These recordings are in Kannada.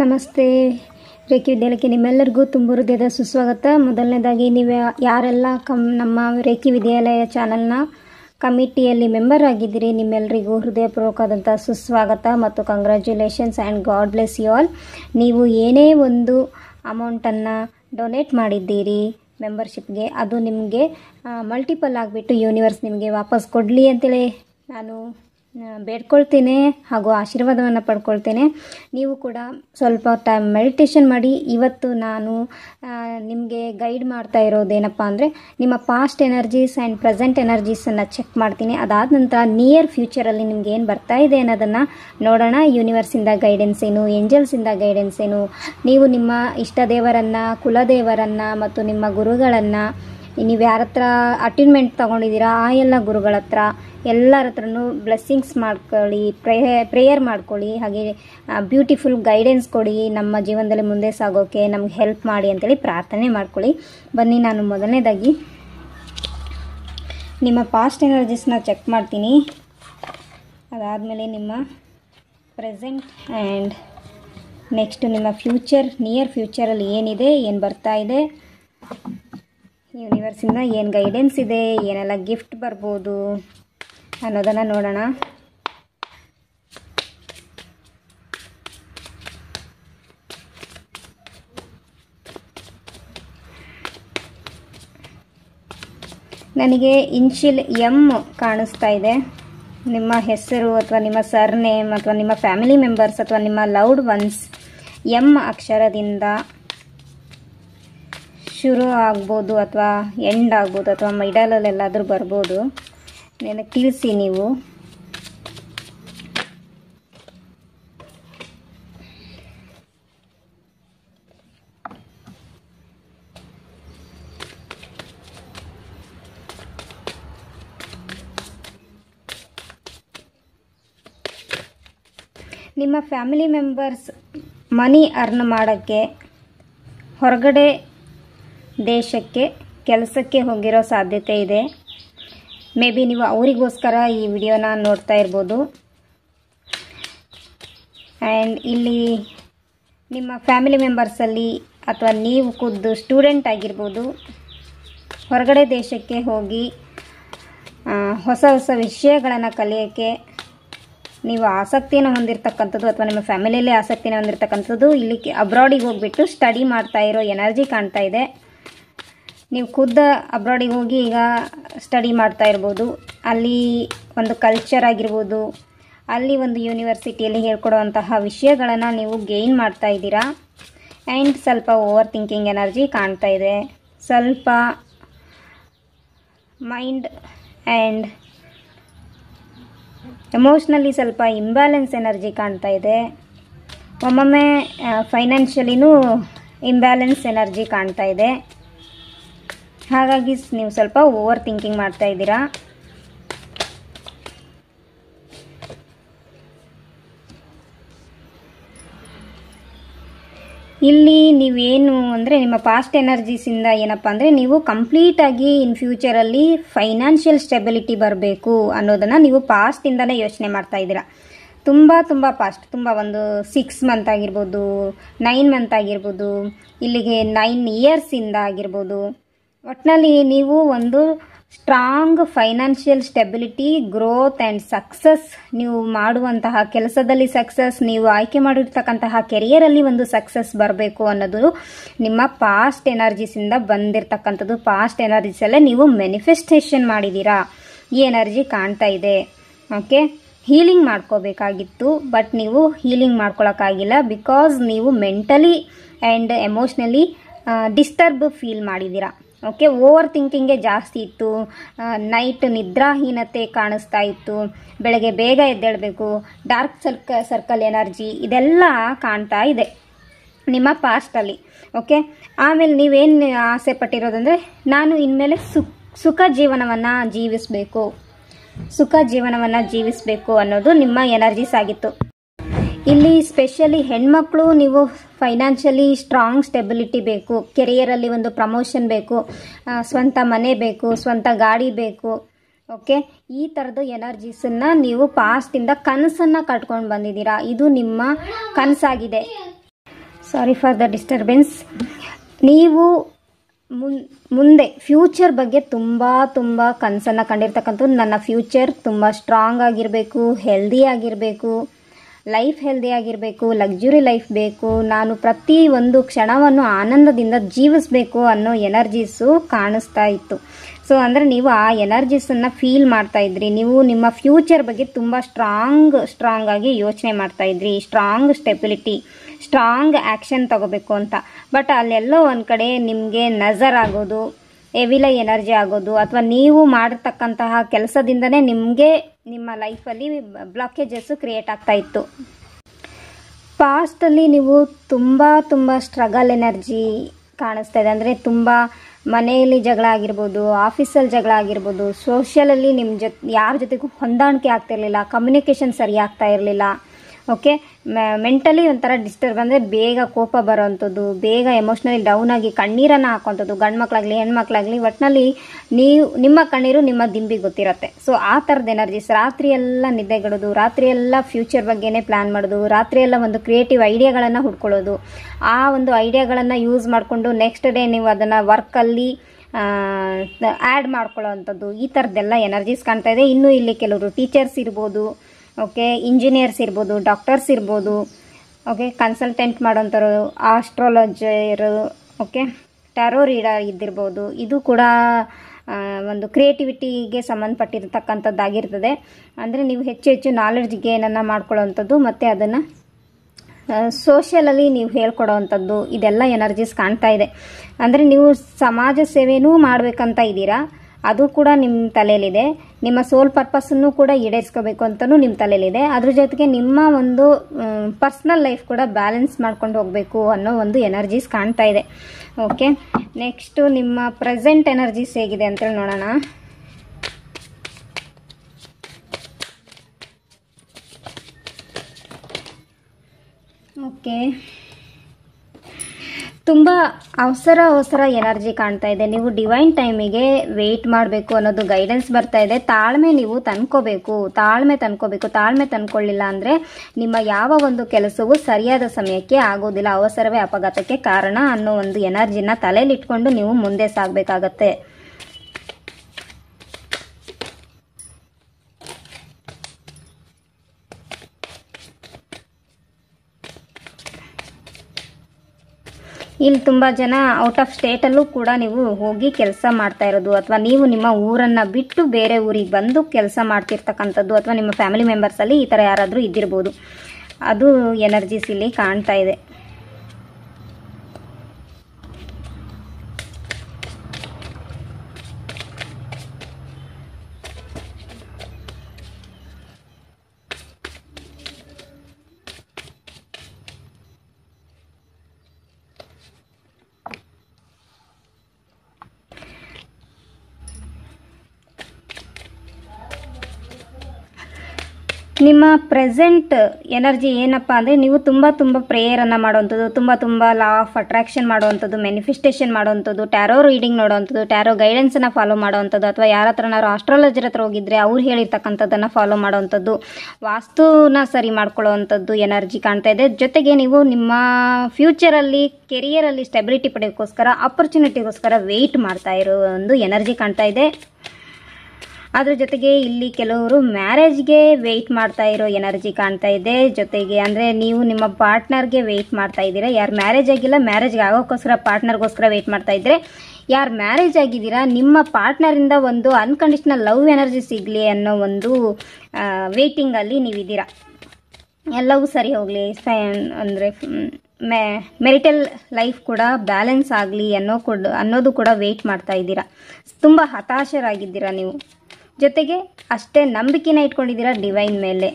ನಮಸ್ತೆ ರೇಖಿ ವಿದ್ಯಾಲಯಕ್ಕೆ ನಿಮ್ಮೆಲ್ಲರಿಗೂ ತುಂಬ ಹೃದಯದ ಸುಸ್ವಾಗತ ಮೊದಲನೇದಾಗಿ ನೀವು ಯಾರೆಲ್ಲ ಕಮ್ ನಮ್ಮ ರೇಖಿ ವಿದ್ಯಾಲಯ ಚಾನಲ್ನ ಕಮಿಟಿಯಲ್ಲಿ ಮೆಂಬರ್ ಆಗಿದ್ದೀರಿ ನಿಮ್ಮೆಲ್ಲರಿಗೂ ಹೃದಯಪೂರ್ವಕವಾದಂಥ ಸುಸ್ವಾಗತ ಮತ್ತು congratulations and God bless you all ನೀವು ಏನೇ ಒಂದು ಅಮೌಂಟನ್ನು ಡೊನೇಟ್ ಮಾಡಿದ್ದೀರಿ ಮೆಂಬರ್ಶಿಪ್ಗೆ ಅದು ನಿಮಗೆ ಮಲ್ಟಿಪಲ್ ಆಗಿಬಿಟ್ಟು ಯೂನಿವರ್ಸ್ ನಿಮಗೆ ವಾಪಸ್ ಕೊಡಲಿ ಅಂತೇಳಿ ನಾನು ಬೇಡ್ಕೊಳ್ತೇನೆ ಹಾಗೂ ಆಶೀರ್ವಾದವನ್ನು ಪಡ್ಕೊಳ್ತೇನೆ ನೀವು ಕೂಡ ಸ್ವಲ್ಪ ಟೈಮ್ ಮೆಡಿಟೇಷನ್ ಮಾಡಿ ಇವತ್ತು ನಾನು ನಿಮಗೆ ಗೈಡ್ ಮಾಡ್ತಾ ಇರೋದೇನಪ್ಪ ಅಂದರೆ ನಿಮ್ಮ ಪಾಸ್ಟ್ ಎನರ್ಜೀಸ್ ಆ್ಯಂಡ್ ಪ್ರೆಸೆಂಟ್ ಎನರ್ಜೀಸನ್ನು ಚೆಕ್ ಮಾಡ್ತೀನಿ ಅದಾದ ನಂತರ ನಿಯರ್ ಫ್ಯೂಚರಲ್ಲಿ ನಿಮ್ಗೆ ಏನು ಬರ್ತಾ ಇದೆ ಅನ್ನೋದನ್ನು ನೋಡೋಣ ಯೂನಿವರ್ಸಿಂದ ಗೈಡೆನ್ಸ್ ಏನು ಏಂಜಲ್ಸಿಂದ ಗೈಡೆನ್ಸ್ ಏನು ನೀವು ನಿಮ್ಮ ಇಷ್ಟ ದೇವರನ್ನು ಕುಲದೇವರನ್ನು ಮತ್ತು ನಿಮ್ಮ ಗುರುಗಳನ್ನು ನೀವು ಯಾರ ಹತ್ರ ಅಟೈನ್ಮೆಂಟ್ ತೊಗೊಂಡಿದ್ದೀರಾ ಆ ಎಲ್ಲ ಗುರುಗಳ ಹತ್ರ ಎಲ್ಲರ ಹತ್ರನು ಬ್ಲೆಸ್ಸಿಂಗ್ಸ್ ಮಾಡ್ಕೊಳ್ಳಿ ಪ್ರೇಯ ಪ್ರೇಯರ್ ಮಾಡ್ಕೊಳ್ಳಿ ಹಾಗೆ ಬ್ಯೂಟಿಫುಲ್ ಗೈಡೆನ್ಸ್ ಕೊಡಿ ನಮ್ಮ ಜೀವನದಲ್ಲಿ ಮುಂದೆ ಸಾಗೋಕ್ಕೆ ನಮ್ಗೆ ಹೆಲ್ಪ್ ಮಾಡಿ ಅಂತೇಳಿ ಪ್ರಾರ್ಥನೆ ಮಾಡ್ಕೊಳ್ಳಿ ಬನ್ನಿ ನಾನು ಮೊದಲನೇದಾಗಿ ನಿಮ್ಮ ಪಾಸ್ಟ್ ಎನರ್ಜಿಸ್ನ ಚೆಕ್ ಮಾಡ್ತೀನಿ ಅದಾದಮೇಲೆ ನಿಮ್ಮ ಪ್ರೆಸೆಂಟ್ ಆ್ಯಂಡ್ ನೆಕ್ಸ್ಟ್ ನಿಮ್ಮ ಫ್ಯೂಚರ್ ನಿಯರ್ ಫ್ಯೂಚರಲ್ಲಿ ಏನಿದೆ ಏನು ಬರ್ತಾ ಇದೆ ಯೂನಿವರ್ಸಿಂದ ಏನು ಗೈಡೆನ್ಸ್ ಇದೆ ಏನೆಲ್ಲ ಗಿಫ್ಟ್ ಬರ್ಬೋದು ಅನ್ನೋದನ್ನು ನೋಡೋಣ ನನಗೆ ಇನ್ಶಿಲ್ ಎಮ್ ಕಾಣಿಸ್ತಾ ಇದೆ ನಿಮ್ಮ ಹೆಸರು ಅಥವಾ ನಿಮ್ಮ ಸರ್ ನೇಮ್ ಅಥವಾ ನಿಮ್ಮ ಫ್ಯಾಮಿಲಿ ಮೆಂಬರ್ಸ್ ಅಥವಾ ನಿಮ್ಮ ಲೌಡ್ ಒನ್ಸ್ ಎಮ್ ಅಕ್ಷರದಿಂದ ಶುರು ಆಗ್ಬೋದು ಅಥವಾ ಎಂಡ್ ಆಗ್ಬೋದು ಅಥವಾ ಮಿಡಲಲ್ಲಿ ಎಲ್ಲಾದರೂ ಬರ್ಬೋದು ನನಗೆ ತಿಳಿಸಿ ನೀವು ನಿಮ್ಮ ಫ್ಯಾಮಿಲಿ ಮೆಂಬರ್ಸ್ ಮನಿ ಅರ್ನ್ ಮಾಡೋಕ್ಕೆ ಹೊರಗಡೆ ದೇಶಕ್ಕೆ ಕೆಲಸಕ್ಕೆ ಹೋಗಿರೋ ಸಾಧ್ಯತೆ ಇದೆ ಮೇ ಬಿ ನೀವು ಅವರಿಗೋಸ್ಕರ ಈ ವಿಡಿಯೋನ ನೋಡ್ತಾ ಇರ್ಬೋದು ಆ್ಯಂಡ್ ಇಲ್ಲಿ ನಿಮ್ಮ ಫ್ಯಾಮಿಲಿ ಮೆಂಬರ್ಸಲ್ಲಿ ಅಥವಾ ನೀವು ಖುದ್ದು ಸ್ಟೂಡೆಂಟ್ ಆಗಿರ್ಬೋದು ಹೊರಗಡೆ ದೇಶಕ್ಕೆ ಹೋಗಿ ಹೊಸ ಹೊಸ ವಿಷಯಗಳನ್ನು ಕಲಿಯೋಕ್ಕೆ ನೀವು ಆಸಕ್ತಿಯನ್ನು ಹೊಂದಿರತಕ್ಕಂಥದ್ದು ಅಥವಾ ನಿಮ್ಮ ಫ್ಯಾಮಿಲಿಯಲ್ಲಿ ಆಸಕ್ತಿನ ಹೊಂದಿರತಕ್ಕಂಥದ್ದು ಇಲ್ಲಿ ಅಬ್ರಾಡಿಗೆ ಹೋಗ್ಬಿಟ್ಟು ಸ್ಟಡಿ ಮಾಡ್ತಾ ಇರೋ ಎನರ್ಜಿ ಕಾಣ್ತಾ ಇದೆ ನೀವು ಖುದ್ದ ಅಬ್ರಾಡಿಗೆ ಹೋಗಿ ಈಗ ಸ್ಟಡಿ ಮಾಡ್ತಾ ಇರ್ಬೋದು ಅಲ್ಲಿ ಒಂದು ಕಲ್ಚರ್ ಆಗಿರ್ಬೋದು ಅಲ್ಲಿ ಒಂದು ಯೂನಿವರ್ಸಿಟಿಯಲ್ಲಿ ಹೇಳ್ಕೊಡುವಂತಹ ವಿಷಯಗಳನ್ನು ನೀವು ಗೇನ್ ಮಾಡ್ತಾ ಇದ್ದೀರಾ ಆ್ಯಂಡ್ ಸ್ವಲ್ಪ ಓವರ್ ಥಿಂಕಿಂಗ್ ಎನರ್ಜಿ ಕಾಣ್ತಾ ಇದೆ ಸ್ವಲ್ಪ ಮೈಂಡ್ ಆ್ಯಂಡ್ ಎಮೋಷ್ನಲಿ ಸ್ವಲ್ಪ ಇಂಬ್ಯಾಲೆನ್ಸ್ ಎನರ್ಜಿ ಕಾಣ್ತಾ ಇದೆ ಒಮ್ಮೊಮ್ಮೆ ಫೈನಾನ್ಷಿಯಲಿನೂ ಇಂಬ್ಯಾಲೆನ್ಸ್ ಎನರ್ಜಿ ಕಾಣ್ತಾ ಇದೆ ಹಾಗಾಗಿ ನೀವು ಸ್ವಲ್ಪ ಓವರ್ ಥಿಂಕಿಂಗ್ ಮಾಡ್ತಾ ಇದ್ದೀರಾ ಇಲ್ಲಿ ನೀವೇನು ಅಂದರೆ ನಿಮ್ಮ ಪಾಸ್ಟ್ ಎನರ್ಜೀಸಿಂದ ಏನಪ್ಪ ಅಂದರೆ ನೀವು ಕಂಪ್ಲೀಟಾಗಿ ಇನ್ ಫ್ಯೂಚರಲ್ಲಿ ಫೈನಾನ್ಷಿಯಲ್ ಸ್ಟೆಬಿಲಿಟಿ ಬರಬೇಕು ಅನ್ನೋದನ್ನು ನೀವು ಪಾಸ್ಟಿಂದನೇ ಯೋಚನೆ ಮಾಡ್ತಾ ಇದ್ದೀರಾ ತುಂಬ ತುಂಬ ಪಾಸ್ಟ್ ತುಂಬ ಒಂದು ಸಿಕ್ಸ್ ಮಂತ್ ಆಗಿರ್ಬೋದು ನೈನ್ ಮಂತ್ ಆಗಿರ್ಬೋದು ಇಲ್ಲಿಗೆ ನೈನ್ ಇಯರ್ಸಿಂದ ಆಗಿರ್ಬೋದು ಒಟ್ಟಿನಲ್ಲಿ ನೀವು ಒಂದು strong financial stability growth and success ನೀವು ಮಾಡುವಂತಹ ಕೆಲಸದಲ್ಲಿ ಸಕ್ಸಸ್ ನೀವು ಆಯ್ಕೆ ಮಾಡಿರ್ತಕ್ಕಂತಹ ಕೆರಿಯರಲ್ಲಿ ಒಂದು ಸಕ್ಸಸ್ ಬರಬೇಕು ಅನ್ನೋದು ನಿಮ್ಮ ಪಾಸ್ಟ್ ಎನರ್ಜೀಸಿಂದ ಬಂದಿರತಕ್ಕಂಥದ್ದು ಪಾಸ್ಟ್ ಎನರ್ಜೀಸಲ್ಲೇ ನೀವು ಮೆನಿಫೆಸ್ಟೇಷನ್ ಮಾಡಿದ್ದೀರಾ ಈ ಎನರ್ಜಿ ಕಾಣ್ತಾ ಇದೆ ಓಕೆ ಹೀಲಿಂಗ್ ಮಾಡ್ಕೋಬೇಕಾಗಿತ್ತು ಬಟ್ ನೀವು ಹೀಲಿಂಗ್ ಮಾಡ್ಕೊಳಕ್ಕಾಗಿಲ್ಲ ಬಿಕಾಸ್ ನೀವು mentally and emotionally disturb feel ಮಾಡಿದ್ದೀರಾ ಓಕೆ ಓವರ್ ಥಿಂಕಿಂಗೇ ಜಾಸ್ತಿ ಇತ್ತು ನೈಟ್ ನಿದ್ರಾಹೀನತೆ ಕಾಣಿಸ್ತಾ ಇತ್ತು ಬೆಳಗ್ಗೆ ಬೇಗ ಎದ್ದೇಳಬೇಕು ಡಾರ್ಕ್ ಸರ್ಕ ಸರ್ಕಲ್ ಎನರ್ಜಿ ಇದೆಲ್ಲ ಕಾಣ್ತಾ ಇದೆ ನಿಮ್ಮ ಪಾಸ್ಟಲ್ಲಿ ಓಕೆ ಆಮೇಲೆ ನೀವೇನು ಆಸೆ ಪಟ್ಟಿರೋದಂದರೆ ನಾನು ಇನ್ಮೇಲೆ ಸುಖ ಸುಖ ಜೀವನವನ್ನು ಜೀವಿಸಬೇಕು ಸುಖ ಜೀವನವನ್ನು ಜೀವಿಸಬೇಕು ಅನ್ನೋದು ನಿಮ್ಮ ಎನರ್ಜೀಸ್ ಆಗಿತ್ತು ಇಲ್ಲಿ ಸ್ಪೆಷಲಿ ಹೆಣ್ಮಕ್ಳು ನೀವು ಫೈನಾನ್ಷಿಯಲಿ ಸ್ಟ್ರಾಂಗ್ ಸ್ಟೆಬಿಲಿಟಿ ಬೇಕು ಕೆರಿಯರಲ್ಲಿ ಒಂದು ಪ್ರಮೋಷನ್ ಬೇಕು ಸ್ವಂತ ಮನೆ ಬೇಕು ಸ್ವಂತ ಗಾಡಿ ಬೇಕು ಓಕೆ ಈ ಥರದ್ದು ಎನರ್ಜೀಸನ್ನ ನೀವು ಪಾಸ್ಟಿಂದ ಕನಸನ್ನು ಕಟ್ಕೊಂಡು ಬಂದಿದ್ದೀರಾ ಇದು ನಿಮ್ಮ ಕನಸಾಗಿದೆ ಸಾರಿ ಫಾರ್ ದ ಡಿಸ್ಟರ್ಬೆನ್ಸ್ ನೀವು ಮುನ್ ಮುಂದೆ ಫ್ಯೂಚರ್ ಬಗ್ಗೆ ತುಂಬ ತುಂಬ ಕನಸನ್ನು ಕಂಡಿರ್ತಕ್ಕಂಥದ್ದು ನನ್ನ ಫ್ಯೂಚರ್ ತುಂಬ ಸ್ಟ್ರಾಂಗ್ ಆಗಿರಬೇಕು ಹೆಲ್ದಿ ಆಗಿರಬೇಕು ಲೈಫ್ ಹೆಲ್ದಿಯಾಗಿರಬೇಕು ಲಕ್ಸುರಿ ಲೈಫ್ ಬೇಕು ನಾನು ಪ್ರತಿ ಒಂದು ಕ್ಷಣವನ್ನು ಆನಂದದಿಂದ ಜೀವಿಸಬೇಕು ಅನ್ನೋ ಎನರ್ಜೀಸು ಕಾಣಿಸ್ತಾ ಇತ್ತು ಸೊ ಅಂದರೆ ನೀವು ಆ ಎನರ್ಜೀಸನ್ನು ಫೀಲ್ ಮಾಡ್ತಾ ಇದ್ರಿ ನೀವು ನಿಮ್ಮ ಫ್ಯೂಚರ್ ಬಗ್ಗೆ ತುಂಬ ಸ್ಟ್ರಾಂಗ್ ಸ್ಟ್ರಾಂಗ್ ಆಗಿ ಯೋಚನೆ ಮಾಡ್ತಾ ಇದ್ರಿ ಸ್ಟ್ರಾಂಗ್ ಸ್ಟೆಬಿಲಿಟಿ ಸ್ಟ್ರಾಂಗ್ ಆ್ಯಕ್ಷನ್ ತಗೋಬೇಕು ಅಂತ ಬಟ್ ಅಲ್ಲೆಲ್ಲೋ ಒಂದು ಕಡೆ ನಿಮಗೆ ನಜರ್ ಆಗೋದು ಎವಿಲ ಎನರ್ಜಿ ಆಗೋದು ಅಥವಾ ನೀವು ಮಾಡಿರ್ತಕ್ಕಂತಹ ಕೆಲಸದಿಂದನೇ ನಿಮಗೆ ನಿಮ್ಮ ಲೈಫಲ್ಲಿ ಬ್ಲಾಕೇಜಸ್ಸು ಕ್ರಿಯೇಟ್ ಆಗ್ತಾ ಇತ್ತು ಪಾಸ್ಟಲ್ಲಿ ನೀವು ತುಂಬ ತುಂಬ ಸ್ಟ್ರಗಲ್ ಎನರ್ಜಿ ಕಾಣಿಸ್ತಾ ಇದೆ ಅಂದರೆ ತುಂಬ ಮನೆಯಲ್ಲಿ ಜಗಳ ಆಗಿರ್ಬೋದು ಆಫೀಸಲ್ಲಿ ಜಗಳ ಆಗಿರ್ಬೋದು ಸೋಷಿಯಲಲ್ಲಿ ನಿಮ್ಮ ಜೊತೆ ಯಾರ ಜೊತೆಗೂ ಹೊಂದಾಣಿಕೆ ಆಗ್ತಿರಲಿಲ್ಲ ಕಮ್ಯುನಿಕೇಷನ್ ಸರಿ ಆಗ್ತಾ ಇರಲಿಲ್ಲ ಓಕೆ ಮೆಂಟಲಿ ಒಂಥರ ಡಿಸ್ಟರ್ಬ್ ಅಂದರೆ ಬೇಗ ಕೋಪ ಬರೋವಂಥದ್ದು ಬೇಗ ಎಮೋಷ್ನಲಿ ಡೌನ್ ಆಗಿ ಕಣ್ಣೀರನ್ನು ಹಾಕೋಂಥದ್ದು ಗಂಡು ಮಕ್ಕಳಾಗಲಿ ಹೆಣ್ಮಕ್ಳಾಗಲಿ ಒಟ್ಟಿನಲ್ಲಿ ನೀವು ನಿಮ್ಮ ಕಣ್ಣೀರು ನಿಮ್ಮ ದಿಂಬಿಗೆ ಗೊತ್ತಿರತ್ತೆ ಸೊ ಆ ಥರದ ಎನರ್ಜೀಸ್ ರಾತ್ರಿ ಎಲ್ಲ ನಿದ್ದೆಗಿಡೋದು ರಾತ್ರಿ ಫ್ಯೂಚರ್ ಬಗ್ಗೆನೇ ಪ್ಲ್ಯಾನ್ ಮಾಡೋದು ರಾತ್ರಿ ಎಲ್ಲ ಒಂದು ಕ್ರಿಯೇಟಿವ್ ಐಡಿಯಾಗಳನ್ನು ಹುಡ್ಕೊಳ್ಳೋದು ಆ ಒಂದು ಐಡಿಯಾಗಳನ್ನು ಯೂಸ್ ಮಾಡಿಕೊಂಡು ನೆಕ್ಸ್ಟ್ ಡೇ ನೀವು ಅದನ್ನು ವರ್ಕಲ್ಲಿ ಆ್ಯಡ್ ಮಾಡ್ಕೊಳ್ಳೋ ಅಂಥದ್ದು ಈ ಥರದ್ದೆಲ್ಲ ಎನರ್ಜೀಸ್ ಕಾಣ್ತಾ ಇದೆ ಇನ್ನೂ ಇಲ್ಲಿ ಕೆಲವರು ಟೀಚರ್ಸ್ ಇರ್ಬೋದು ಓಕೆ ಇಂಜಿನಿಯರ್ಸ್ ಇರ್ಬೋದು ಡಾಕ್ಟರ್ಸ್ ಇರ್ಬೋದು ಓಕೆ ಕನ್ಸಲ್ಟೆಂಟ್ ಮಾಡೋಂಥವ್ರು ಆಸ್ಟ್ರಾಲಜರು ಓಕೆ ಟ್ಯಾರೋ ರೀಡರ್ ಇದ್ದಿರ್ಬೋದು ಇದು ಕೂಡ ಒಂದು ಕ್ರಿಯೇಟಿವಿಟಿಗೆ ಸಂಬಂಧಪಟ್ಟಿರ್ತಕ್ಕಂಥದ್ದಾಗಿರ್ತದೆ ಅಂದರೆ ನೀವು ಹೆಚ್ಚು ಹೆಚ್ಚು ನಾಲೆಡ್ಜ್ ಗೇನನ್ನು ಮಾಡ್ಕೊಳ್ಳೋವಂಥದ್ದು ಮತ್ತು ಅದನ್ನು ಸೋಷಿಯಲಲ್ಲಿ ನೀವು ಹೇಳ್ಕೊಡೋವಂಥದ್ದು ಇದೆಲ್ಲ ಎನರ್ಜೀಸ್ ಕಾಣ್ತಾ ಇದೆ ಅಂದರೆ ನೀವು ಸಮಾಜ ಸೇವೆಯೂ ಮಾಡಬೇಕಂತ ಇದ್ದೀರಾ ಅದು ಕೂಡ ನಿಮ್ಮ ತಲೆಯಲ್ಲಿದೆ ನಿಮ್ಮ ಸೋಲ್ ಅನ್ನು ಕೂಡ ಈಡೇರಿಸ್ಕೋಬೇಕು ಅಂತಲೂ ನಿಮ್ಮ ತಲೆಯಲ್ಲಿದೆ ಅದ್ರ ಜೊತೆಗೆ ನಿಮ್ಮ ಒಂದು ಪರ್ಸ್ನಲ್ ಲೈಫ್ ಕೂಡ ಬ್ಯಾಲೆನ್ಸ್ ಮಾಡ್ಕೊಂಡು ಹೋಗಬೇಕು ಅನ್ನೋ ಒಂದು ಎನರ್ಜೀಸ್ ಕಾಣ್ತಾ ಇದೆ ಓಕೆ ನೆಕ್ಸ್ಟು ನಿಮ್ಮ ಪ್ರೆಸೆಂಟ್ ಎನರ್ಜೀಸ್ ಹೇಗಿದೆ ಅಂತೇಳಿ ನೋಡೋಣ ಓಕೆ ತುಂಬ ಅವಸರ ಅವಸರ ಎನರ್ಜಿ ಕಾಣ್ತಾ ಇದೆ ನೀವು ಡಿವೈನ್ ಟೈಮಿಗೆ ವೆಯ್ಟ್ ಮಾಡಬೇಕು ಅನ್ನೋದು ಗೈಡೆನ್ಸ್ ಬರ್ತಾ ಇದೆ ತಾಳ್ಮೆ ನೀವು ತಂದ್ಕೋಬೇಕು ತಾಳ್ಮೆ ತಂದ್ಕೋಬೇಕು ತಾಳ್ಮೆ ತಂದ್ಕೊಳ್ಳಿಲ್ಲ ಅಂದರೆ ನಿಮ್ಮ ಯಾವ ಒಂದು ಕೆಲಸವೂ ಸರಿಯಾದ ಸಮಯಕ್ಕೆ ಆಗೋದಿಲ್ಲ ಅವಸರವೇ ಅಪಘಾತಕ್ಕೆ ಕಾರಣ ಅನ್ನೋ ಒಂದು ಎನರ್ಜಿನ ತಲೆಯಲ್ಲಿಟ್ಕೊಂಡು ನೀವು ಮುಂದೆ ಸಾಗಬೇಕಾಗತ್ತೆ ಇಲ್ಲಿ ತುಂಬ ಜನ ಔಟ್ ಆಫ್ ಸ್ಟೇಟಲ್ಲೂ ಕೂಡ ನೀವು ಹೋಗಿ ಕೆಲಸ ಮಾಡ್ತಾ ಇರೋದು ಅಥವಾ ನೀವು ನಿಮ್ಮ ಊರನ್ನು ಬಿಟ್ಟು ಬೇರೆ ಊರಿಗೆ ಬಂದು ಕೆಲಸ ಮಾಡ್ತಿರ್ತಕ್ಕಂಥದ್ದು ಅಥವಾ ನಿಮ್ಮ ಫ್ಯಾಮಿಲಿ ಮೆಂಬರ್ಸಲ್ಲಿ ಈ ಥರ ಯಾರಾದರೂ ಇದ್ದಿರ್ಬೋದು ಅದು ಎನರ್ಜೀಸ್ ಇಲ್ಲಿ ಕಾಣ್ತಾ ಇದೆ ನಿಮ್ಮ ಪ್ರೆಸೆಂಟ್ ಎನರ್ಜಿ ಏನಪ್ಪ ಅಂದರೆ ನೀವು ತುಂಬ ತುಂಬ ಪ್ರೇಯರನ್ನು ಮಾಡುವಂಥದ್ದು ತುಂಬ ತುಂಬ ಲಾ ಆಫ್ ಅಟ್ರಾಕ್ಷನ್ ಮಾಡುವಂಥದ್ದು ಮ್ಯಾನಿಫೆಸ್ಟೇಷನ್ ಮಾಡುವಂಥದ್ದು ಟ್ಯಾರೋ ರೀಡಿಂಗ್ ನೋಡುವಂಥದ್ದು ಟ್ಯಾರೋ ಗೈಡೆನ್ಸನ್ನು ಫಾಲೋ ಮಾಡುವಂಥದ್ದು ಅಥವಾ ಯಾರ ಹತ್ರನಾದ್ರು ಆಸ್ಟ್ರಾಲಜರ್ ಹತ್ರ ಹೋಗಿದ್ರೆ ಅವ್ರು ಹೇಳಿರ್ತಕ್ಕಂಥದ್ದನ್ನು ಫಾಲೋ ಮಾಡುವಂಥದ್ದು ವಾಸ್ತುನ ಸರಿ ಮಾಡ್ಕೊಳ್ಳುವಂಥದ್ದು ಎನರ್ಜಿ ಕಾಣ್ತಾ ಇದೆ ಜೊತೆಗೆ ನೀವು ನಿಮ್ಮ ಫ್ಯೂಚರಲ್ಲಿ ಕೆರಿಯರಲ್ಲಿ ಸ್ಟೆಬಿಲಿಟಿ ಪಡೆಯೋಕ್ಕೋಸ್ಕರ ಅಪರ್ಚುನಿಟಿಗೋಸ್ಕರ ವೆಯ್ಟ್ ಮಾಡ್ತಾ ಇರೋ ಒಂದು ಎನರ್ಜಿ ಕಾಣ್ತಾ ಇದೆ ಅದ್ರ ಜೊತೆಗೆ ಇಲ್ಲಿ ಕೆಲವರು ಮ್ಯಾರೇಜ್ಗೆ ವೆಯ್ಟ್ ಮಾಡ್ತಾ ಇರೋ ಎನರ್ಜಿ ಕಾಣ್ತಾ ಇದೆ ಜೊತೆಗೆ ಅಂದರೆ ನೀವು ನಿಮ್ಮ ಪಾರ್ಟ್ನರ್ಗೆ ವೆಯ್ಟ್ ಮಾಡ್ತಾ ಇದ್ದೀರಾ ಯಾರು ಮ್ಯಾರೇಜ್ ಆಗಿಲ್ಲ ಮ್ಯಾರೇಜ್ಗೆ ಆಗೋಕ್ಕೋಸ್ಕರ ಪಾರ್ಟ್ನರ್ಗೋಸ್ಕರ ವೆಯ್ಟ್ ಮಾಡ್ತಾ ಇದ್ದರೆ ಯಾರು ಮ್ಯಾರೇಜ್ ಆಗಿದ್ದೀರಾ ನಿಮ್ಮ ಪಾರ್ಟ್ನರಿಂದ ಒಂದು ಅನ್ಕಂಡೀಷನಲ್ ಲವ್ ಎನರ್ಜಿ ಸಿಗಲಿ ಅನ್ನೋ ಒಂದು ವೆಯ್ಟಿಂಗಲ್ಲಿ ನೀವಿದ್ದೀರಾ ಎಲ್ಲವೂ ಸರಿ ಹೋಗಲಿ ಅಂದರೆ ಮೆ ಮೆರಿಟಲ್ ಲೈಫ್ ಕೂಡ ಬ್ಯಾಲೆನ್ಸ್ ಆಗಲಿ ಅನ್ನೋ ಕೂಡ ಅನ್ನೋದು ಕೂಡ ವೆಯ್ಟ್ ಮಾಡ್ತಾ ಇದ್ದೀರಾ ತುಂಬ ಹತಾಶರಾಗಿದ್ದೀರಾ ನೀವು ಜೊತೆಗೆ ಅಷ್ಟೇ ನಂಬಿಕೆನ ಇಟ್ಕೊಂಡಿದ್ದೀರ ಡಿವೈನ್ ಮೇಲೆ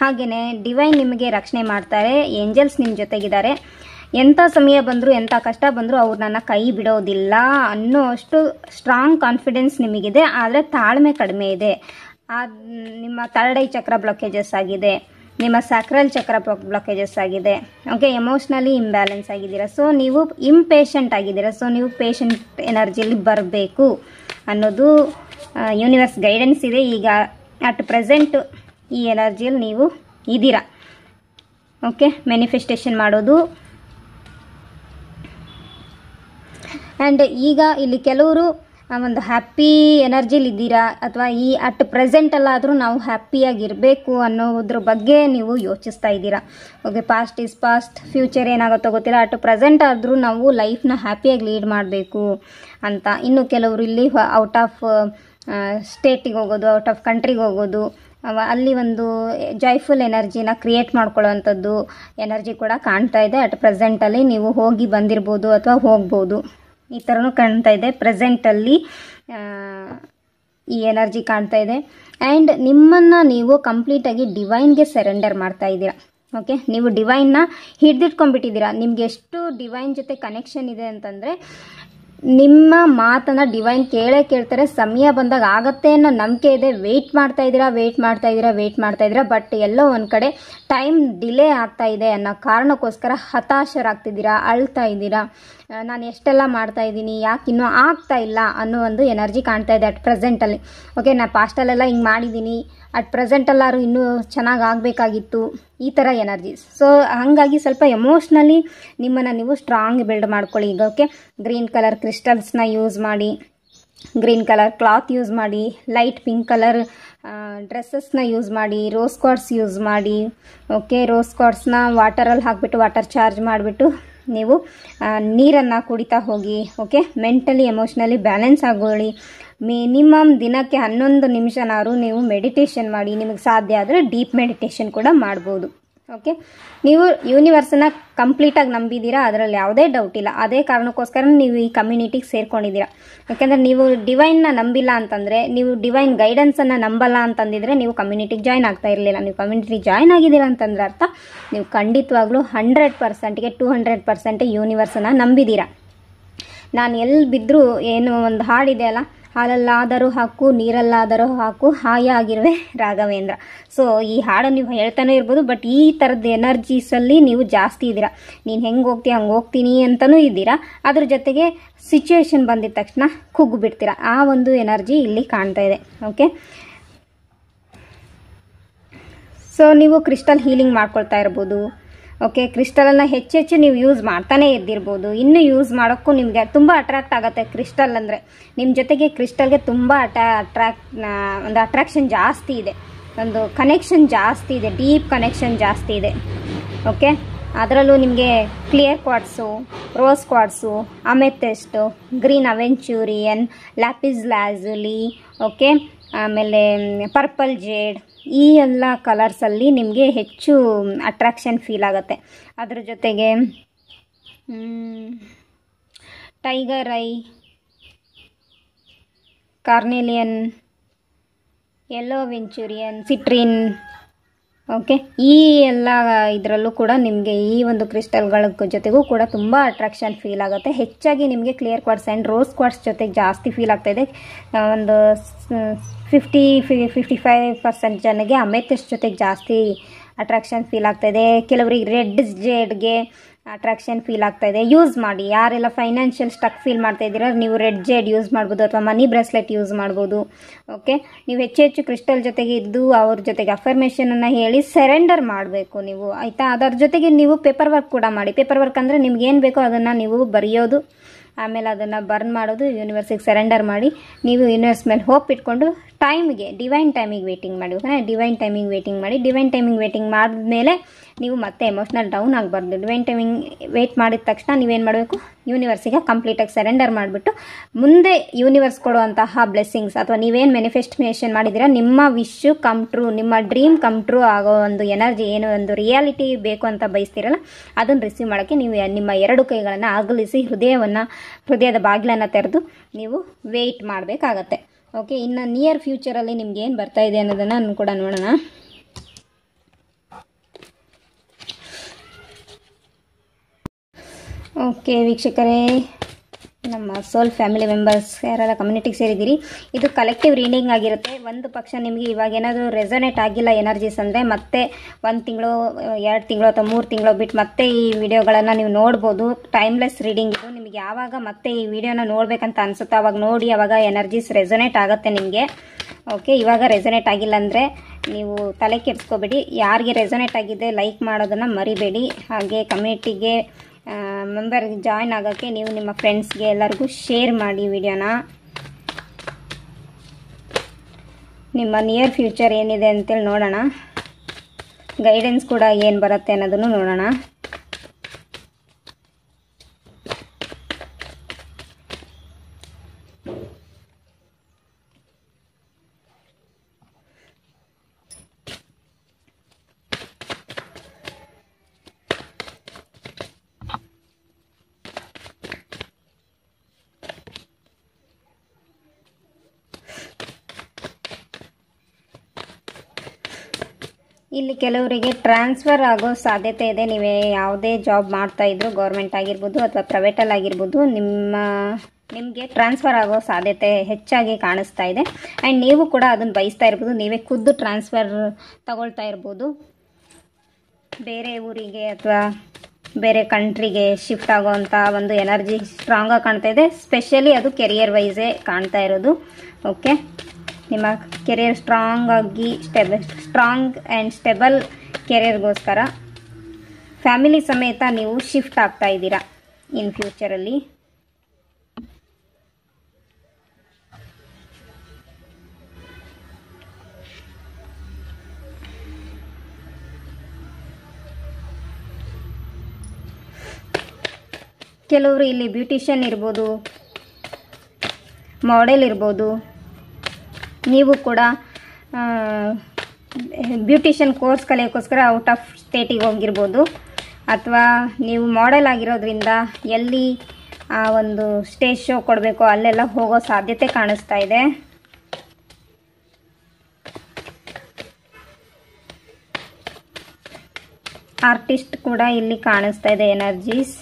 ಹಾಗೆಯೇ ಡಿವೈನ್ ನಿಮಗೆ ರಕ್ಷಣೆ ಮಾಡ್ತಾರೆ ಏಂಜಲ್ಸ್ ನಿಮ್ಮ ಜೊತೆಗಿದ್ದಾರೆ ಎಂಥ ಸಮಯ ಬಂದರೂ ಎಂಥ ಕಷ್ಟ ಬಂದರೂ ಅವ್ರು ನನ್ನ ಕೈ ಬಿಡೋದಿಲ್ಲ ಅನ್ನೋ ಅಷ್ಟು ಸ್ಟ್ರಾಂಗ್ ಕಾನ್ಫಿಡೆನ್ಸ್ ನಿಮಗಿದೆ ಆದರೆ ತಾಳ್ಮೆ ಕಡಿಮೆ ಇದೆ ನಿಮ್ಮ ತರಡೈ ಚಕ್ರ ಬ್ಲಾಕೇಜಸ್ ಆಗಿದೆ ನಿಮ್ಮ ಸ್ಯಾಕ್ರಲ್ ಚಕ್ರ ಬ್ಲಾಕೇಜಸ್ ಆಗಿದೆ ಓಕೆ ಎಮೋಷ್ನಲಿ ಇಂಬ್ಯಾಲೆನ್ಸ್ ಆಗಿದ್ದೀರಾ ಸೊ ನೀವು ಇಂಪೇಷಂಟ್ ಆಗಿದ್ದೀರಾ ಸೊ ನೀವು ಪೇಷಂಟ್ ಎನರ್ಜಿಲಿ ಬರಬೇಕು ಅನ್ನೋದು ಯೂನಿವರ್ಸ್ ಗೈಡೆನ್ಸ್ ಇದೆ ಈಗ ಅಟ್ ಪ್ರೆಸೆಂಟ್ ಈ ಎನರ್ಜಿಯಲ್ಲಿ ನೀವು ಇದ್ದೀರಾ ಓಕೆ ಮ್ಯಾನಿಫೆಸ್ಟೇಷನ್ ಮಾಡೋದು ಆ್ಯಂಡ್ ಈಗ ಇಲ್ಲಿ ಕೆಲವರು ಒಂದು ಹ್ಯಾಪಿ ಇದ್ದೀರಾ ಅಥವಾ ಈ ಅಟ್ ಪ್ರೆಸೆಂಟಲ್ಲಾದರೂ ನಾವು ಹ್ಯಾಪಿಯಾಗಿರಬೇಕು ಅನ್ನೋದ್ರ ಬಗ್ಗೆ ನೀವು ಯೋಚಿಸ್ತಾ ಇದ್ದೀರಾ okay past is past future ಏನಾಗುತ್ತೋ ಗೊತ್ತಿಲ್ಲ ಅಟ್ ಪ್ರೆಸೆಂಟ್ ಆದರೂ ನಾವು ಲೈಫ್ನ ಹ್ಯಾಪಿಯಾಗಿ ಲೀಡ್ ಮಾಡಬೇಕು ಅಂತ ಇನ್ನು ಕೆಲವರು ಇಲ್ಲಿ ಔಟ್ ಆಫ್ ಸ್ಟೇಟಿಗೆ ಹೋಗೋದು ಔಟ್ ಆಫ್ ಕಂಟ್ರಿಗೆ ಹೋಗೋದು ಅಲ್ಲಿ ಒಂದು ಜಾಯ್ಫುಲ್ ಎನರ್ಜಿನ ಕ್ರಿಯೇಟ್ ಮಾಡ್ಕೊಳ್ಳೋವಂಥದ್ದು ಎನರ್ಜಿ ಕೂಡ ಕಾಣ್ತಾ ಇದೆ ಅಟ್ ಪ್ರೆಸೆಂಟಲ್ಲಿ ನೀವು ಹೋಗಿ ಬಂದಿರ್ಬೋದು ಅಥವಾ ಹೋಗ್ಬೋದು ಈ ಥರನೂ ಕಾಣ್ತಾ ಇದೆ ಪ್ರೆಸೆಂಟಲ್ಲಿ ಈ ಎನರ್ಜಿ ಕಾಣ್ತಾ ಇದೆ ಆ್ಯಂಡ್ ನಿಮ್ಮನ್ನು ನೀವು ಕಂಪ್ಲೀಟಾಗಿ ಡಿವೈನ್ಗೆ ಸರೆಂಡರ್ ಮಾಡ್ತಾ ಇದ್ದೀರಾ ಓಕೆ ನೀವು ಡಿವೈನ್ನ ಹಿಡ್ದಿಟ್ಕೊಂಡ್ಬಿಟ್ಟಿದ್ದೀರಾ ನಿಮ್ಗೆ ಎಷ್ಟು ಡಿವೈನ್ ಜೊತೆ ಕನೆಕ್ಷನ್ ಇದೆ ಅಂತಂದರೆ ನಿಮ್ಮ ಮಾತನ್ನು ಡಿವೈನ್ ಕೇಳೇ ಕೇಳ್ತಾರೆ ಸಮಯ ಬಂದಾಗ ಆಗತ್ತೆ ಅನ್ನೋ ನಂಬಿಕೆ ಇದೆ ವೆಯ್ಟ್ ಮಾಡ್ತಾ ಇದ್ದೀರಾ ವೆಯ್ಟ್ ಮಾಡ್ತಾ ಇದ್ದೀರಾ ವೆಯ್ಟ್ ಮಾಡ್ತಾ ಇದ್ದೀರಾ ಬಟ್ ಎಲ್ಲೋ ಒಂದು ಕಡೆ ಟೈಮ್ ಡಿಲೇ ಆಗ್ತಾ ಇದೆ ಅನ್ನೋ ಕಾರಣಕ್ಕೋಸ್ಕರ ಹತಾಶರಾಗ್ತಿದ್ದೀರಾ ಅಳ್ತಾ ಇದ್ದೀರಾ ನಾನು ಎಷ್ಟೆಲ್ಲ ಮಾಡ್ತಾ ಇದ್ದೀನಿ ಯಾಕೆ ಇನ್ನೂ ಆಗ್ತಾ ಇಲ್ಲ ಅನ್ನೋ ಒಂದು ಎನರ್ಜಿ ಕಾಣ್ತಾ ಇದೆ ಅಟ್ ಪ್ರೆಸೆಂಟಲ್ಲಿ ಓಕೆ ನಾನು ಪಾಸ್ಟಲ್ಲೆಲ್ಲ ಹಿಂಗೆ ಮಾಡಿದ್ದೀನಿ ಅಟ್ ಪ್ರೆಸೆಂಟಲ್ಲಾದ್ರೂ ಇನ್ನೂ ಚೆನ್ನಾಗಿ ಆಗಬೇಕಾಗಿತ್ತು ಈ ಥರ ಎನರ್ಜಿ ಸೊ ಹಾಗಾಗಿ ಸ್ವಲ್ಪ ಎಮೋಷ್ನಲಿ ನಿಮ್ಮನ್ನು ನೀವು ಸ್ಟ್ರಾಂಗ್ ಬಿಲ್ಡ್ ಮಾಡ್ಕೊಳ್ಳಿ ಈಗ ಓಕೆ ಗ್ರೀನ್ ಕಲರ್ ಕ್ರಿಸ್ಟಲ್ಸ್ನ ಯೂಸ್ ಮಾಡಿ ಗ್ರೀನ್ ಕಲರ್ ಕ್ಲಾತ್ ಯೂಸ್ ಮಾಡಿ ಲೈಟ್ ಪಿಂಕ್ ಕಲರ್ ಡ್ರೆಸ್ಸಸ್ನ ಯೂಸ್ ಮಾಡಿ ರೋಸ್ ಕಾರ್ಡ್ಸ್ ಯೂಸ್ ಮಾಡಿ ಓಕೆ ರೋಸ್ ಕಾರ್ಡ್ಸ್ನ ವಾಟರಲ್ಲಿ ಹಾಕಿಬಿಟ್ಟು ವಾಟರ್ ಚಾರ್ಜ್ ಮಾಡಿಬಿಟ್ಟು ನೀವು ನೀರನ್ನು ಕುಡಿತಾ ಹೋಗಿ ಓಕೆ ಮೆಂಟಲಿ ಎಮೋಷ್ನಲಿ ಬ್ಯಾಲೆನ್ಸ್ ಆಗೋಳಿ ಮಿನಿಮಮ್ ದಿನಕ್ಕೆ ಹನ್ನೊಂದು ನಿಮಿಷನಾದ್ರು ನೀವು ಮೆಡಿಟೇಷನ್ ಮಾಡಿ ನಿಮಗೆ ಸಾಧ್ಯ ಆದರೆ ಡೀಪ್ ಮೆಡಿಟೇಷನ್ ಕೂಡ ಮಾಡ್ಬೋದು ಓಕೆ ನೀವು ಯೂನಿವರ್ಸನ್ನ ಕಂಪ್ಲೀಟಾಗಿ ನಂಬಿದ್ದೀರಾ ಅದರಲ್ಲಿ ಯಾವುದೇ ಡೌಟ್ ಇಲ್ಲ ಅದೇ ಕಾರಣಕ್ಕೋಸ್ಕರ ನೀವು ಈ ಕಮ್ಯುನಿಟಿಗೆ ಸೇರ್ಕೊಂಡಿದ್ದೀರಾ ಯಾಕೆಂದರೆ ನೀವು ಡಿವೈನ್ನ ನಂಬಿಲ್ಲ ಅಂತಂದರೆ ನೀವು ಡಿವೈನ್ ಗೈಡೆನ್ಸನ್ನು ನಂಬಲ್ಲ ಅಂತಂದಿದ್ರೆ ನೀವು ಕಮ್ಯುನಿಟಿಗೆ ಜಾಯ್ನ್ ಆಗ್ತಾ ಇರಲಿಲ್ಲ ನೀವು ಕಮ್ಯುನಿಟಿಗೆ ಜಾಯ್ನ್ ಆಗಿದ್ದೀರಾ ಅಂತಂದ್ರೆ ಅರ್ಥ ನೀವು ಖಂಡಿತವಾಗ್ಲೂ ಹಂಡ್ರೆಡ್ ಪರ್ಸೆಂಟ್ಗೆ ಟೂ ಹಂಡ್ರೆಡ್ ಪರ್ಸೆಂಟ್ ಯೂನಿವರ್ಸನ್ನು ನಂಬಿದ್ದೀರಾ ನಾನು ಎಲ್ಲಿ ಬಿದ್ದರೂ ಏನು ಒಂದು ಹಾಡಿದೆ ಅಲ್ಲ ಹಾಲಲ್ಲಾದರೂ ಹಾಕು ನೀರಲ್ಲಾದರೂ ಹಾಕು ಆಗಿರುವೆ ರಾಘವೇಂದ್ರ ಸೊ ಈ ಹಾಡು ನೀವು ಹೇಳ್ತಾನೆ ಇರ್ಬೋದು ಬಟ್ ಈ ಥರದ ಎನರ್ಜೀಸಲ್ಲಿ ನೀವು ಜಾಸ್ತಿ ಇದ್ದೀರಾ ನೀನು ಹೆಂಗೆ ಹೋಗ್ತೀಯ ಹಂಗೆ ಹೋಗ್ತೀನಿ ಅಂತಲೂ ಇದ್ದೀರಾ ಅದ್ರ ಜೊತೆಗೆ ಸಿಚುವೇಶನ್ ಬಂದಿದ ತಕ್ಷಣ ಕುಗ್ಗು ಬಿಡ್ತೀರಾ ಆ ಒಂದು ಎನರ್ಜಿ ಇಲ್ಲಿ ಕಾಣ್ತಾ ಇದೆ ಓಕೆ ಸೊ ನೀವು ಕ್ರಿಸ್ಟಲ್ ಹೀಲಿಂಗ್ ಮಾಡ್ಕೊಳ್ತಾ ಇರ್ಬೋದು ಓಕೆ ಕ್ರಿಸ್ಟಲನ್ನು ಹೆಚ್ಚೆಚ್ಚು ನೀವು ಯೂಸ್ ಮಾಡ್ತಾನೆ ಇದ್ದಿರ್ಬೋದು ಇನ್ನು ಯೂಸ್ ಮಾಡೋಕ್ಕೂ ನಿಮಗೆ ತುಂಬ ಅಟ್ರಾಕ್ಟ್ ಆಗುತ್ತೆ ಕ್ರಿಸ್ಟಲ್ ಅಂದರೆ ನಿಮ್ಮ ಜೊತೆಗೆ ಕ್ರಿಸ್ಟಲ್ಗೆ ತುಂಬ ಅಟ್ಯಾ ಅಟ್ರಾಕ್ಟ್ ಒಂದು ಅಟ್ರಾಕ್ಷನ್ ಜಾಸ್ತಿ ಇದೆ ಒಂದು ಕನೆಕ್ಷನ್ ಜಾಸ್ತಿ ಇದೆ ಡೀಪ್ ಕನೆಕ್ಷನ್ ಜಾಸ್ತಿ ಇದೆ ಓಕೆ ಅದರಲ್ಲೂ ನಿಮಗೆ clear quartz rose quartz amethyst green aventurine lapis lazuli okay ಆಮೇಲೆ ಪರ್ಪಲ್ ಜೇಡ್ ಈ ಎಲ್ಲ ಕಲರ್ಸಲ್ಲಿ ನಿಮಗೆ ಹೆಚ್ಚು ಅಟ್ರಾಕ್ಷನ್ ಫೀಲ್ ಆಗುತ್ತೆ ಅದ್ರ ಜೊತೆಗೆ tiger eye carnelian yellow aventurine citrine okay ಈ ಎಲ್ಲ ಇದರಲ್ಲೂ ಕೂಡ ನಿಮಗೆ ಈ ಒಂದು ಕ್ರಿಸ್ಟಲ್ಗಳ ಜೊತೆಗೂ ಕೂಡ ತುಂಬ ಅಟ್ರಾಕ್ಷನ್ ಫೀಲ್ ಆಗುತ್ತೆ ಹೆಚ್ಚಾಗಿ ನಿಮಗೆ clear quartz and rose quartz ಜೊತೆಗೆ ಜಾಸ್ತಿ ಫೀಲ್ ಆಗ್ತಾಯಿದೆ ಒಂದು ಫಿಫ್ಟಿ ಫಿ ಫಿಫ್ಟಿ ಫೈವ್ ಪರ್ಸೆಂಟ್ ಜನಗೆ ಅಮೆಥಿಸ್ಟ್ ಜೊತೆಗೆ ಜಾಸ್ತಿ ಅಟ್ರಾಕ್ಷನ್ ಫೀಲ್ ಆಗ್ತಾಯಿದೆ ಕೆಲವರಿಗೆ ರೆಡ್ ಜೇಡ್ಗೆ ಅಟ್ರಾಕ್ಷನ್ ಫೀಲ್ ಆಗ್ತಾ ಇದೆ ಯೂಸ್ ಮಾಡಿ ಯಾರೆಲ್ಲ ಫೈನಾನ್ಷಿಯಲ್ ಸ್ಟಕ್ ಫೀಲ್ ಮಾಡ್ತಾ ಇದ್ದೀರ ನೀವು ರೆಡ್ ಜೇಡ್ ಯೂಸ್ ಮಾಡ್ಬೋದು ಅಥವಾ ಮನಿ ಬ್ರೆಸ್ಲೆಟ್ ಯೂಸ್ ಮಾಡ್ಬೋದು ಓಕೆ ನೀವು ಹೆಚ್ಚು ಹೆಚ್ಚು ಕ್ರಿಸ್ಟಲ್ ಜೊತೆಗೆ ಇದ್ದು ಅವ್ರ ಜೊತೆಗೆ ಅಫರ್ಮೇಷನನ್ನು ಹೇಳಿ ಸೆರೆಂಡರ್ ಮಾಡಬೇಕು ನೀವು ಆಯಿತಾ ಅದರ ಜೊತೆಗೆ ನೀವು ಪೇಪರ್ ವರ್ಕ್ ಕೂಡ ಮಾಡಿ ಪೇಪರ್ ವರ್ಕ್ ಅಂದರೆ ನಿಮ್ಗೆ ಏನು ಬೇಕೋ ಅದನ್ನು ನೀವು ಬರೆಯೋದು ಆಮೇಲೆ ಅದನ್ನು ಬರ್ನ್ ಮಾಡೋದು ಯೂನಿವರ್ಸಿಗೆ ಸೆರೆಂಡರ್ ಮಾಡಿ ನೀವು ಯೂನಿವರ್ಸ್ ಮೇಲೆ ಹೋಪ್ ಇಟ್ಕೊಂಡು ಟೈಮ್ಗೆ ಡಿವೈನ್ ಟೈಮಿಗೆ ವೇಟಿಂಗ್ ಮಾಡಿ ಡಿವೈನ್ ಟೈಮಿಗೆ ವೇಟಿಂಗ್ ಮಾಡಿ ಡಿವೈನ್ ಟೈಮಿಂಗ್ ವೇಟಿಂಗ್ ಮಾಡಿದ್ಮೇಲೆ ನೀವು ಮತ್ತೆ ಎಮೋಷ್ನಲ್ ಡೌನ್ ಆಗಬಾರ್ದು ವೆಂಟ್ ಟೈಮಿಂಗ್ ವೆಯ್ಟ್ ಮಾಡಿದ ತಕ್ಷಣ ನೀವೇನು ಮಾಡಬೇಕು ಯೂನಿವರ್ಸಿಗೆ ಕಂಪ್ಲೀಟಾಗಿ ಸರೆಂಡರ್ ಮಾಡಿಬಿಟ್ಟು ಮುಂದೆ ಯೂನಿವರ್ಸ್ ಕೊಡುವಂತಹ ಬ್ಲೆಸ್ಸಿಂಗ್ಸ್ ಅಥವಾ ನೀವೇನು ಮೆನಿಫೆಸ್ಟಿಮೇಷನ್ ಮಾಡಿದಿರ ನಿಮ್ಮ ವಿಶ್ ಕಮ್ ಟ್ರೂ ನಿಮ್ಮ ಡ್ರೀಮ್ ಕಮ್ ಟ್ರೂ ಆಗೋ ಒಂದು ಎನರ್ಜಿ ಏನು ಒಂದು ರಿಯಾಲಿಟಿ ಬೇಕು ಅಂತ ಬಯಸ್ತೀರಲ್ಲ ಅದನ್ನು ರಿಸೀವ್ ಮಾಡೋಕ್ಕೆ ನೀವು ನಿಮ್ಮ ಎರಡು ಕೈಗಳನ್ನು ಅಗಲಿಸಿ ಹೃದಯವನ್ನು ಹೃದಯದ ಬಾಗಿಲನ್ನು ತೆರೆದು ನೀವು ವೆಯ್ಟ್ ಮಾಡಬೇಕಾಗತ್ತೆ ಓಕೆ ಇನ್ನು ನಿಯರ್ ಫ್ಯೂಚರಲ್ಲಿ ನಿಮ್ಗೆ ಏನು ಬರ್ತಾ ಇದೆ ಅನ್ನೋದನ್ನು ಕೂಡ ನೋಡೋಣ ಓಕೆ ವೀಕ್ಷಕರೇ ನಮ್ಮ ಸೋಲ್ ಫ್ಯಾಮಿಲಿ ಮೆಂಬರ್ಸ್ ಯಾರೆಲ್ಲ ಕಮ್ಯುನಿಟಿಗೆ ಸೇರಿದ್ದೀರಿ ಇದು ಕಲೆಕ್ಟಿವ್ ರೀಡಿಂಗ್ ಆಗಿರುತ್ತೆ ಒಂದು ಪಕ್ಷ ನಿಮಗೆ ಇವಾಗ ಏನಾದರೂ ರೆಸನೇಟ್ ಆಗಿಲ್ಲ ಎನರ್ಜೀಸ್ ಅಂದರೆ ಮತ್ತೆ ಒಂದು ತಿಂಗಳು ಎರಡು ತಿಂಗಳು ಅಥವಾ ಮೂರು ತಿಂಗಳು ಬಿಟ್ಟು ಮತ್ತೆ ಈ ವಿಡಿಯೋಗಳನ್ನು ನೀವು ನೋಡ್ಬೋದು ಟೈಮ್ಲೆಸ್ ರೀಡಿಂಗ್ ಇದು ನಿಮಗೆ ಯಾವಾಗ ಮತ್ತೆ ಈ ವಿಡಿಯೋನ ನೋಡಬೇಕಂತ ಅನಿಸುತ್ತೋ ಅವಾಗ ನೋಡಿ ಅವಾಗ ಎನರ್ಜೀಸ್ ರೆಸೊನೇಟ್ ಆಗುತ್ತೆ ನಿಮಗೆ ಓಕೆ ಇವಾಗ ರೆಸನೇಟ್ ಆಗಿಲ್ಲ ಅಂದರೆ ನೀವು ತಲೆ ಕೆಡಿಸ್ಕೋಬೇಡಿ ಯಾರಿಗೆ ರೆಸೊನೇಟ್ ಆಗಿದೆ ಲೈಕ್ ಮಾಡೋದನ್ನು ಮರಿಬೇಡಿ ಹಾಗೆ ಕಮ್ಯುನಿಟಿಗೆ ಮೆಂಬರ್ಗೆ ಜಾಯ್ನ್ ಆಗೋಕ್ಕೆ ನೀವು ನಿಮ್ಮ ಫ್ರೆಂಡ್ಸ್ಗೆ ಎಲ್ಲರಿಗೂ ಶೇರ್ ಮಾಡಿ ವಿಡಿಯೋನ ನಿಮ್ಮ ನಿಯರ್ ಫ್ಯೂಚರ್ ಏನಿದೆ ಅಂತೇಳಿ ನೋಡೋಣ ಗೈಡೆನ್ಸ್ ಕೂಡ ಏನು ಬರುತ್ತೆ ಅನ್ನೋದನ್ನು ನೋಡೋಣ ಇಲ್ಲಿ ಕೆಲವರಿಗೆ ಟ್ರಾನ್ಸ್ಫರ್ ಆಗೋ ಸಾಧ್ಯತೆ ಇದೆ ನೀವೇ ಯಾವುದೇ ಜಾಬ್ ಮಾಡ್ತಾ ಇದ್ರು ಗೌರ್ಮೆಂಟ್ ಆಗಿರ್ಬೋದು ಅಥವಾ ಪ್ರೈವೇಟಲ್ಲಿ ಆಗಿರ್ಬೋದು ನಿಮ್ಮ ನಿಮಗೆ ಟ್ರಾನ್ಸ್ಫರ್ ಆಗೋ ಸಾಧ್ಯತೆ ಹೆಚ್ಚಾಗಿ ಕಾಣಿಸ್ತಾ ಇದೆ ಆ್ಯಂಡ್ ನೀವು ಕೂಡ ಅದನ್ನು ಬಯಸ್ತಾ ಇರ್ಬೋದು ನೀವೇ ಖುದ್ದು ಟ್ರಾನ್ಸ್ಫರ್ ತಗೊಳ್ತಾ ಇರ್ಬೋದು ಬೇರೆ ಊರಿಗೆ ಅಥವಾ ಬೇರೆ ಕಂಟ್ರಿಗೆ ಶಿಫ್ಟ್ ಆಗೋವಂಥ ಒಂದು ಎನರ್ಜಿ ಸ್ಟ್ರಾಂಗಾಗಿ ಕಾಣ್ತಾ ಇದೆ ಸ್ಪೆಷಲಿ ಅದು ಕೆರಿಯರ್ ವೈಸೇ ಕಾಣ್ತಾ ಇರೋದು ಓಕೆ ನಿಮ್ಮ ಕೆರಿಯರ್ ಸ್ಟ್ರಾಂಗ್ ಆಗಿ ಸ್ಟ್ರಾಂಗ್ ಆ್ಯಂಡ್ ಸ್ಟೆಬಲ್ ಕೆರಿಯರ್ಗೋಸ್ಕರ ಫ್ಯಾಮಿಲಿ ಸಮೇತ ನೀವು ಶಿಫ್ಟ್ ಆಗ್ತಾ ಇದ್ದೀರಾ ಇನ್ ಫ್ಯೂಚರಲ್ಲಿ ಕೆಲವರು ಇಲ್ಲಿ ಬ್ಯೂಟಿಷಿಯನ್ ಇರ್ಬೋದು ಮಾಡೆಲ್ ಇರ್ಬೋದು ನೀವು ಕೂಡ ಬ್ಯೂಟಿಷಿಯನ್ ಕೋರ್ಸ್ ಕಲಿಯೋಕ್ಕೋಸ್ಕರ ಔಟ್ ಆಫ್ ಸ್ಟೇಟಿಗೆ ಹೋಗಿರ್ಬೋದು ಅಥವಾ ನೀವು ಮಾಡೆಲ್ ಆಗಿರೋದ್ರಿಂದ ಎಲ್ಲಿ ಆ ಒಂದು ಸ್ಟೇಜ್ ಶೋ ಕೊಡಬೇಕು ಅಲ್ಲೆಲ್ಲ ಹೋಗೋ ಸಾಧ್ಯತೆ ಕಾಣಿಸ್ತಾ ಇದೆ ಆರ್ಟಿಸ್ಟ್ ಕೂಡ ಇಲ್ಲಿ ಕಾಣಿಸ್ತಾ ಇದೆ ಎನರ್ಜೀಸ್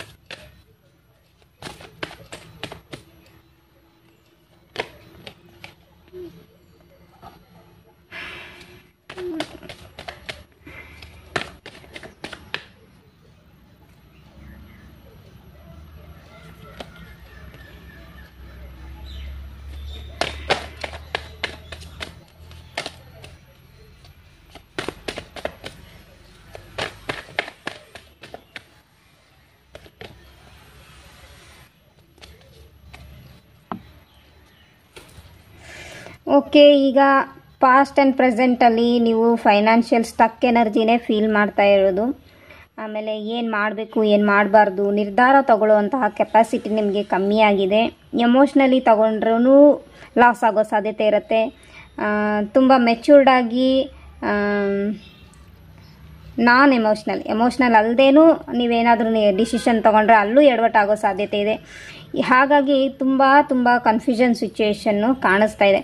ಓಕೆ ಈಗ ಪಾಸ್ಟ್ ಆ್ಯಂಡ್ ಪ್ರೆಸೆಂಟಲ್ಲಿ ನೀವು ಫೈನಾನ್ಷಿಯಲ್ ಸ್ಟಕ್ ಎನರ್ಜಿನೇ ಫೀಲ್ ಮಾಡ್ತಾ ಇರೋದು ಆಮೇಲೆ ಏನು ಮಾಡಬೇಕು ಏನು ಮಾಡಬಾರ್ದು ನಿರ್ಧಾರ ತಗೊಳ್ಳುವಂತಹ ಕೆಪಾಸಿಟಿ ನಿಮಗೆ ಕಮ್ಮಿಯಾಗಿದೆ ಎಮೋಷ್ನಲಿ ತಗೊಂಡ್ರೂ ಲಾಸ್ ಆಗೋ ಸಾಧ್ಯತೆ ಇರುತ್ತೆ ತುಂಬ ಮೆಚೂರ್ಡಾಗಿ ನಾನ್ ಎಮೋಷ್ನಲ್ ಎಮೋಷ್ನಲ್ ಅಲ್ಲದೇ ನೀವೇನಾದರೂ ಡಿಸಿಷನ್ ತೊಗೊಂಡ್ರೆ ಅಲ್ಲೂ ಎಡವಟ್ಟಾಗೋ ಸಾಧ್ಯತೆ ಇದೆ ಹಾಗಾಗಿ ತುಂಬ ತುಂಬ ಕನ್ಫ್ಯೂಷನ್ ಸಿಚುವೇಷನ್ನು ಕಾಣಿಸ್ತಾ ಇದೆ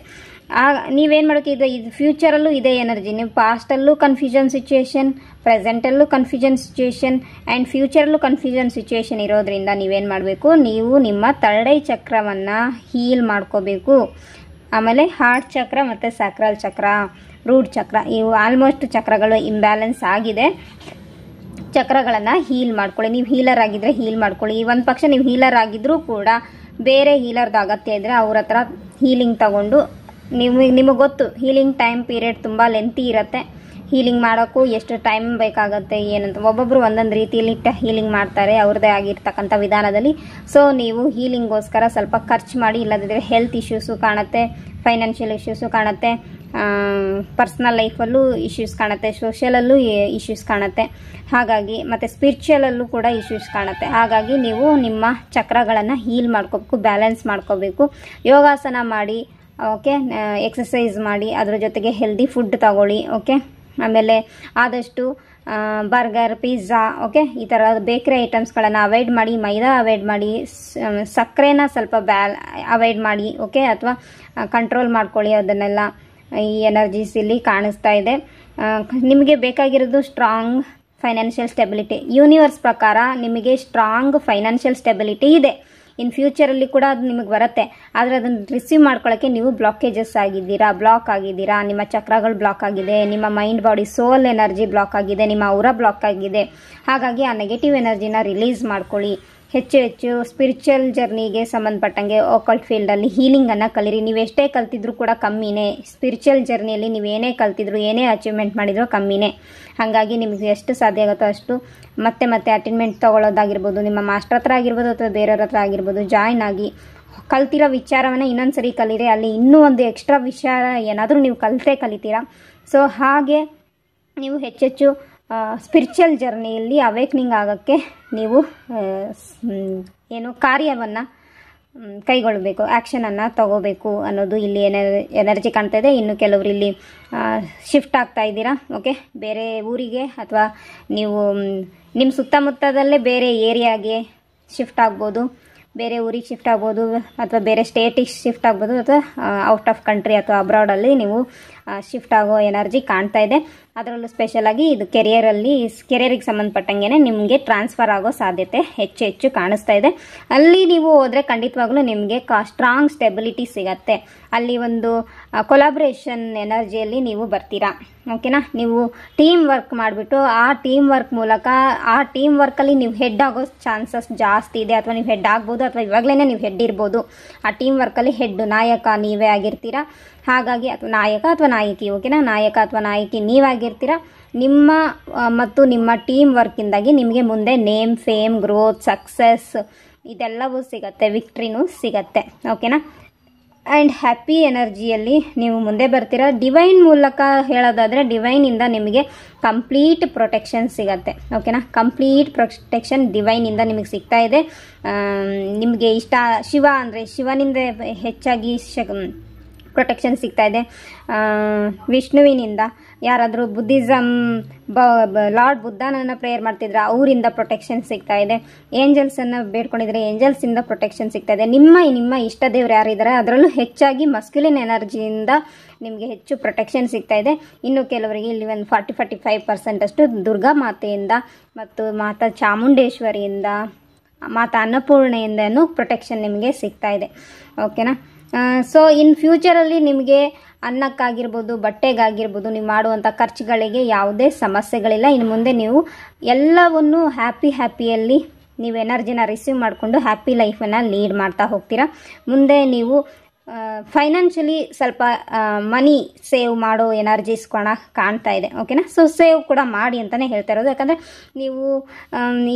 ಆ ನೀವೇನು ಮಾಡಬೇಕು ಇದು ಫ್ಯೂಚರಲ್ಲೂ ಇದೇ ಎನರ್ಜಿ ನೀವು ಪಾಸ್ಟಲ್ಲೂ ಕನ್ಫ್ಯೂಷನ್ ಸಿಚುಯೇಷನ್ ಪ್ರೆಸೆಂಟಲ್ಲೂ ಕನ್ಫ್ಯೂಷನ್ ಸಿಚುಯೇಷನ್ ಆ್ಯಂಡ್ ಫ್ಯೂಚರಲ್ಲೂ ಕನ್ಫ್ಯೂಷನ್ ಸಿಚುಯೇಷನ್ ಇರೋದ್ರಿಂದ ನೀವೇನು ಮಾಡಬೇಕು ನೀವು ನಿಮ್ಮ ತಳ್ಳೈ ಚಕ್ರವನ್ನು ಹೀಲ್ ಮಾಡ್ಕೋಬೇಕು ಆಮೇಲೆ ಹಾರ್ಟ್ ಚಕ್ರ ಮತ್ತು ಸಕ್ರಲ್ ಚಕ್ರ ರೂಟ್ ಚಕ್ರ ಇವು ಆಲ್ಮೋಸ್ಟ್ ಚಕ್ರಗಳು ಇಂಬ್ಯಾಲೆನ್ಸ್ ಆಗಿದೆ ಚಕ್ರಗಳನ್ನು ಹೀಲ್ ಮಾಡ್ಕೊಳ್ಳಿ ನೀವು ಹೀಲರ್ ಆಗಿದ್ದರೆ ಹೀಲ್ ಮಾಡ್ಕೊಳ್ಳಿ ಈ ಒಂದು ಪಕ್ಷ ನೀವು ಹೀಲರ್ ಆಗಿದ್ದರೂ ಕೂಡ ಬೇರೆ ಹೀಲರ್ದು ಅಗತ್ಯ ಇದ್ದರೆ ಅವ್ರ ಹತ್ರ ಹೀಲಿಂಗ್ ತಗೊಂಡು ನಿಮಗೆ ನಿಮಗೆ ಗೊತ್ತು ಹೀಲಿಂಗ್ ಟೈಮ್ ಪೀರಿಯಡ್ ತುಂಬ ಲೆಂತಿ ಇರುತ್ತೆ ಹೀಲಿಂಗ್ ಮಾಡೋಕ್ಕೂ ಎಷ್ಟು ಟೈಮ್ ಬೇಕಾಗುತ್ತೆ ಏನಂತ ಒಬ್ಬೊಬ್ಬರು ಒಂದೊಂದು ರೀತಿಯಲ್ಲಿ ಹೀಲಿಂಗ್ ಮಾಡ್ತಾರೆ ಅವ್ರದ್ದೇ ಆಗಿರ್ತಕ್ಕಂಥ ವಿಧಾನದಲ್ಲಿ ಸೊ ನೀವು ಹೀಲಿಂಗ್ಗೋಸ್ಕರ ಸ್ವಲ್ಪ ಖರ್ಚು ಮಾಡಿ ಇಲ್ಲದಿದ್ದರೆ ಹೆಲ್ತ್ ಇಶ್ಯೂಸು ಕಾಣುತ್ತೆ ಫೈನಾನ್ಷಿಯಲ್ ಇಶ್ಯೂಸು ಕಾಣುತ್ತೆ ಪರ್ಸ್ನಲ್ ಲೈಫಲ್ಲೂ ಇಶ್ಯೂಸ್ ಕಾಣುತ್ತೆ ಸೋಷಿಯಲಲ್ಲೂ ಇಶ್ಯೂಸ್ ಕಾಣುತ್ತೆ ಹಾಗಾಗಿ ಮತ್ತು ಸ್ಪಿರಿಚುವಲಲ್ಲೂ ಕೂಡ ಇಶ್ಯೂಸ್ ಕಾಣುತ್ತೆ ಹಾಗಾಗಿ ನೀವು ನಿಮ್ಮ ಚಕ್ರಗಳನ್ನು ಹೀಲ್ ಮಾಡ್ಕೋಬೇಕು ಬ್ಯಾಲೆನ್ಸ್ ಮಾಡ್ಕೋಬೇಕು ಯೋಗಾಸನ ಮಾಡಿ ಓಕೆ ಎಕ್ಸಸೈಸ್ ಮಾಡಿ ಅದರ ಜೊತೆಗೆ ಹೆಲ್ದಿ ಫುಡ್ ತಗೊಳ್ಳಿ ಓಕೆ ಆಮೇಲೆ ಆದಷ್ಟು ಬರ್ಗರ್ ಪಿಜ್ಜಾ ಓಕೆ ಈ ಥರ ಬೇಕರಿ ಐಟಮ್ಸ್ಗಳನ್ನು ಅವಾಯ್ಡ್ ಮಾಡಿ ಮೈದಾ ಅವಾಯ್ಡ್ ಮಾಡಿ ಸಕ್ಕರೆನ ಸ್ವಲ್ಪ ಬ್ಯಾಲ್ ಅವಾಯ್ಡ್ ಮಾಡಿ ಓಕೆ ಅಥವಾ ಕಂಟ್ರೋಲ್ ಮಾಡ್ಕೊಳ್ಳಿ ಅದನ್ನೆಲ್ಲ ಈ ಎನರ್ಜೀಸ್ ಇಲ್ಲಿ ಕಾಣಿಸ್ತಾ ಇದೆ ನಿಮಗೆ ಬೇಕಾಗಿರೋದು ಸ್ಟ್ರಾಂಗ್ ಫೈನಾನ್ಷಿಯಲ್ ಸ್ಟೆಬಿಲಿಟಿ ಯೂನಿವರ್ಸ್ ಪ್ರಕಾರ ನಿಮಗೆ ಸ್ಟ್ರಾಂಗ್ ಫೈನಾನ್ಷಿಯಲ್ ಸ್ಟೆಬಿಲಿಟಿ ಇದೆ ಇನ್ ಫ್ಯೂಚರಲ್ಲಿ ಕೂಡ ಅದು ನಿಮಗೆ ಬರುತ್ತೆ ಆದರೆ ಅದನ್ನು ರಿಸೀವ್ ಮಾಡ್ಕೊಳ್ಳೋಕ್ಕೆ ನೀವು ಬ್ಲಾಕೇಜಸ್ ಆಗಿದ್ದೀರಾ ಬ್ಲಾಕ್ ಆಗಿದ್ದೀರಾ ನಿಮ್ಮ ಚಕ್ರಗಳು ಬ್ಲಾಕ್ ಆಗಿದೆ ನಿಮ್ಮ mind body soul energy block ಆಗಿದೆ ನಿಮ್ಮ ಅವರ ಬ್ಲಾಕ್ ಆಗಿದೆ ಹಾಗಾಗಿ ಆ ನೆಗೆಟಿವ್ ಎನರ್ಜಿನ ರಿಲೀಸ್ ಮಾಡ್ಕೊಳ್ಳಿ ಹೆಚ್ಚು ಹೆಚ್ಚು ಸ್ಪಿರಿಚುವಲ್ ಜರ್ನಿಗೆ ಸಂಬಂಧಪಟ್ಟಂಗೆ ಓಕಲ್ ಫೀಲ್ಡಲ್ಲಿ ಹೀಲಿಂಗನ್ನು ಕಲೀರಿ ನೀವು ಎಷ್ಟೇ ಕಲ್ತಿದ್ರು ಕೂಡ ಕಮ್ಮಿನೇ ಸ್ಪಿರಿಚುವಲ್ ಜರ್ನಿಯಲ್ಲಿ ನೀವು ಏನೇ ಕಲ್ತಿದ್ರು ಏನೇ ಅಚೀವ್ಮೆಂಟ್ ಮಾಡಿದ್ರು ಕಮ್ಮಿನೇ ಹಾಗಾಗಿ ನಿಮಗೆ ಎಷ್ಟು ಸಾಧ್ಯ ಆಗುತ್ತೋ ಅಷ್ಟು ಮತ್ತೆ ಮತ್ತೆ ಅಟೆಂಡ್ಮೆಂಟ್ ತೊಗೊಳ್ಳೋದಾಗಿರ್ಬೋದು ನಿಮ್ಮ ಮಾಸ್ಟರ್ ಹತ್ರ ಆಗಿರ್ಬೋದು ಅಥವಾ ಬೇರೆಯವ್ರ ಹತ್ರ ಆಗಿರ್ಬೋದು ಜಾಯ್ನ್ ಆಗಿ ಕಲ್ತಿರೋ ವಿಚಾರವನ್ನು ಇನ್ನೊಂದು ಸರಿ ಕಲೀರಿ ಅಲ್ಲಿ ಇನ್ನೂ ಒಂದು ಎಕ್ಸ್ಟ್ರಾ ವಿಚಾರ ಏನಾದರೂ ನೀವು ಕಲಿತೇ ಕಲಿತೀರಾ ಸೊ ಹಾಗೆ ನೀವು ಹೆಚ್ಚೆಚ್ಚು ಸ್ಪಿರಿಚುವಲ್ ಜರ್ನಿಯಲ್ಲಿ ಅವೇಕ್ನಿಂಗ್ ಆಗೋಕ್ಕೆ ನೀವು ಏನು ಕಾರ್ಯವನ್ನು ಕೈಗೊಳ್ಳಬೇಕು ಆ್ಯಕ್ಷನನ್ನು ತಗೋಬೇಕು ಅನ್ನೋದು ಇಲ್ಲಿ ಏನ ಎನರ್ಜಿ ಕಾಣ್ತಾ ಇದೆ ಇನ್ನು ಕೆಲವರು ಇಲ್ಲಿ ಶಿಫ್ಟ್ ಆಗ್ತಾ ಇದ್ದೀರಾ ಓಕೆ ಬೇರೆ ಊರಿಗೆ ಅಥವಾ ನೀವು ನಿಮ್ಮ ಸುತ್ತಮುತ್ತದಲ್ಲೇ ಬೇರೆ ಏರಿಯಾಗೆ ಶಿಫ್ಟ್ ಆಗ್ಬೋದು ಬೇರೆ ಊರಿಗೆ ಶಿಫ್ಟ್ ಆಗ್ಬೋದು ಅಥವಾ ಬೇರೆ ಸ್ಟೇಟಿಗೆ ಶಿಫ್ಟ್ ಆಗ್ಬೋದು ಅಥವಾ ಔಟ್ ಆಫ್ ಕಂಟ್ರಿ ಅಥವಾ ಅಬ್ರಾಡಲ್ಲಿ ನೀವು ಶಿಫ್ಟ್ ಆಗೋ ಎನರ್ಜಿ ಕಾಣ್ತಾ ಇದೆ ಅದರಲ್ಲೂ ಸ್ಪೆಷಲಾಗಿ ಇದು ಕೆರಿಯರಲ್ಲಿ ಕೆರಿಯರಿಗೆ ಸಂಬಂಧಪಟ್ಟಂಗೆ ನಿಮಗೆ ಟ್ರಾನ್ಸ್ಫರ್ ಆಗೋ ಸಾಧ್ಯತೆ ಹೆಚ್ಚು ಹೆಚ್ಚು ಕಾಣಿಸ್ತಾ ಇದೆ ಅಲ್ಲಿ ನೀವು ಹೋದರೆ ಖಂಡಿತವಾಗ್ಲೂ ನಿಮಗೆ ಕಾ ಸ್ಟ್ರಾಂಗ್ ಸ್ಟೆಬಿಲಿಟಿ ಸಿಗತ್ತೆ ಅಲ್ಲಿ ಒಂದು ಕೊಲಾಬ್ರೇಷನ್ ಎನರ್ಜಿಯಲ್ಲಿ ನೀವು ಬರ್ತೀರಾ ಓಕೆನಾ ನೀವು ಟೀಮ್ ವರ್ಕ್ ಮಾಡಿಬಿಟ್ಟು ಆ ಟೀಮ್ ವರ್ಕ್ ಮೂಲಕ ಆ ಟೀಮ್ ವರ್ಕಲ್ಲಿ ನೀವು ಹೆಡ್ ಆಗೋ ಚಾನ್ಸಸ್ ಜಾಸ್ತಿ ಇದೆ ಅಥವಾ ನೀವು ಹೆಡ್ ಆಗ್ಬೋದು ಅಥವಾ ಇವಾಗಲೇ ನೀವು ಹೆಡ್ ಇರ್ಬೋದು ಆ ಟೀಮ್ ವರ್ಕಲ್ಲಿ ಹೆಡ್ ನಾಯಕ ನೀವೇ ಆಗಿರ್ತೀರಾ ಹಾಗಾಗಿ ಅಥವಾ ನಾಯಕ ಅಥವಾ ನಾಯಕಿ ಓಕೆನಾ ನಾಯಕ ಅಥವಾ ನಾಯಕಿ ನೀವಾಗಿ ಆಗಿರ್ತೀರ ನಿಮ್ಮ ಮತ್ತು ನಿಮ್ಮ ಟೀಮ್ ವರ್ಕಿಂದಾಗಿ ನಿಮಗೆ ಮುಂದೆ ನೇಮ್ ಫೇಮ್ ಗ್ರೋತ್ ಸಕ್ಸಸ್ ಇದೆಲ್ಲವೂ ಸಿಗತ್ತೆ ವಿಕ್ಟ್ರಿನೂ ಸಿಗುತ್ತೆ ಓಕೆನಾ ಆ್ಯಂಡ್ ಹ್ಯಾಪಿ ಎನರ್ಜಿಯಲ್ಲಿ ನೀವು ಮುಂದೆ ಬರ್ತೀರಾ ಡಿವೈನ್ ಮೂಲಕ ಹೇಳೋದಾದರೆ ಡಿವೈನಿಂದ ನಿಮಗೆ ಕಂಪ್ಲೀಟ್ ಪ್ರೊಟೆಕ್ಷನ್ ಸಿಗತ್ತೆ ಓಕೆನಾ ಕಂಪ್ಲೀಟ್ ಪ್ರೊಟೆಕ್ಷನ್ ಡಿವೈನಿಂದ ನಿಮಗೆ ಸಿಗ್ತಾ ಇದೆ ನಿಮಗೆ ಇಷ್ಟ ಶಿವ ಅಂದರೆ ಶಿವನಿಂದ ಹೆಚ್ಚಾಗಿ ಶ ಪ್ರೊಟೆಕ್ಷನ್ ಸಿಗ್ತಾ ಇದೆ ವಿಷ್ಣುವಿನಿಂದ ಯಾರಾದರೂ ಬುದ್ಧಿಸಮ್ ಬ ಲಾರ್ಡ್ ಬುದ್ಧನನ್ನು ಪ್ರೇಯರ್ ಮಾಡ್ತಿದ್ರೆ ಅವರಿಂದ ಪ್ರೊಟೆಕ್ಷನ್ ಸಿಗ್ತಾ ಇದೆ ಏಂಜಲ್ಸನ್ನು ಬೇಡ್ಕೊಂಡಿದ್ರೆ ಏಂಜಲ್ಸಿಂದ ಪ್ರೊಟೆಕ್ಷನ್ ಸಿಗ್ತಾ ಇದೆ ನಿಮ್ಮ ನಿಮ್ಮ ಇಷ್ಟ ದೇವ್ರು ಯಾರಿದ್ದಾರೆ ಅದರಲ್ಲೂ ಹೆಚ್ಚಾಗಿ ಮಸ್ಕ್ಯುಲಿನ್ ಎನರ್ಜಿಯಿಂದ ನಿಮಗೆ ಹೆಚ್ಚು ಪ್ರೊಟೆಕ್ಷನ್ ಸಿಗ್ತಾ ಇದೆ ಇನ್ನು ಕೆಲವರಿಗೆ ಇಲ್ಲಿ ಒಂದು ಫಾರ್ಟಿ ಫಾರ್ಟಿ ಫೈವ್ ಪರ್ಸೆಂಟಷ್ಟು ದುರ್ಗಾ ಮಾತೆಯಿಂದ ಮತ್ತು ಮಾತಾ ಚಾಮುಂಡೇಶ್ವರಿಯಿಂದ ಮಾತಾ ಅನ್ನಪೂರ್ಣೆಯಿಂದನೂ ಪ್ರೊಟೆಕ್ಷನ್ ನಿಮಗೆ ಸಿಗ್ತಾ ಇದೆ ಓಕೆನಾ ಸೊ ಇನ್ ಫ್ಯೂಚರಲ್ಲಿ ನಿಮಗೆ ಅನ್ನಕ್ಕಾಗಿರ್ಬೋದು ಬಟ್ಟೆಗಾಗಿರ್ಬೋದು ನೀವು ಮಾಡುವಂಥ ಖರ್ಚುಗಳಿಗೆ ಯಾವುದೇ ಸಮಸ್ಯೆಗಳಿಲ್ಲ ಇನ್ನು ಮುಂದೆ ನೀವು ಎಲ್ಲವನ್ನು ಹ್ಯಾಪಿ ಹ್ಯಾಪಿಯಲ್ಲಿ ನೀವು ಎನರ್ಜಿನ ರಿಸೀವ್ ಮಾಡಿಕೊಂಡು ಹ್ಯಾಪಿ ಲೈಫನ್ನು ಲೀಡ್ ಮಾಡ್ತಾ ಹೋಗ್ತೀರಾ ಮುಂದೆ ನೀವು ಫೈನಾನ್ಷಿಯಲಿ ಸ್ವಲ್ಪ ಮನಿ ಸೇವ್ ಮಾಡೋ ಎನರ್ಜೀಸ್ ಕೂಡ ಕಾಣ್ತಾ ಇದೆ ಓಕೆನಾ ಸೊ ಸೇವ್ ಕೂಡ ಮಾಡಿ ಅಂತಲೇ ಹೇಳ್ತಾ ಇರೋದು ಯಾಕಂದರೆ ನೀವು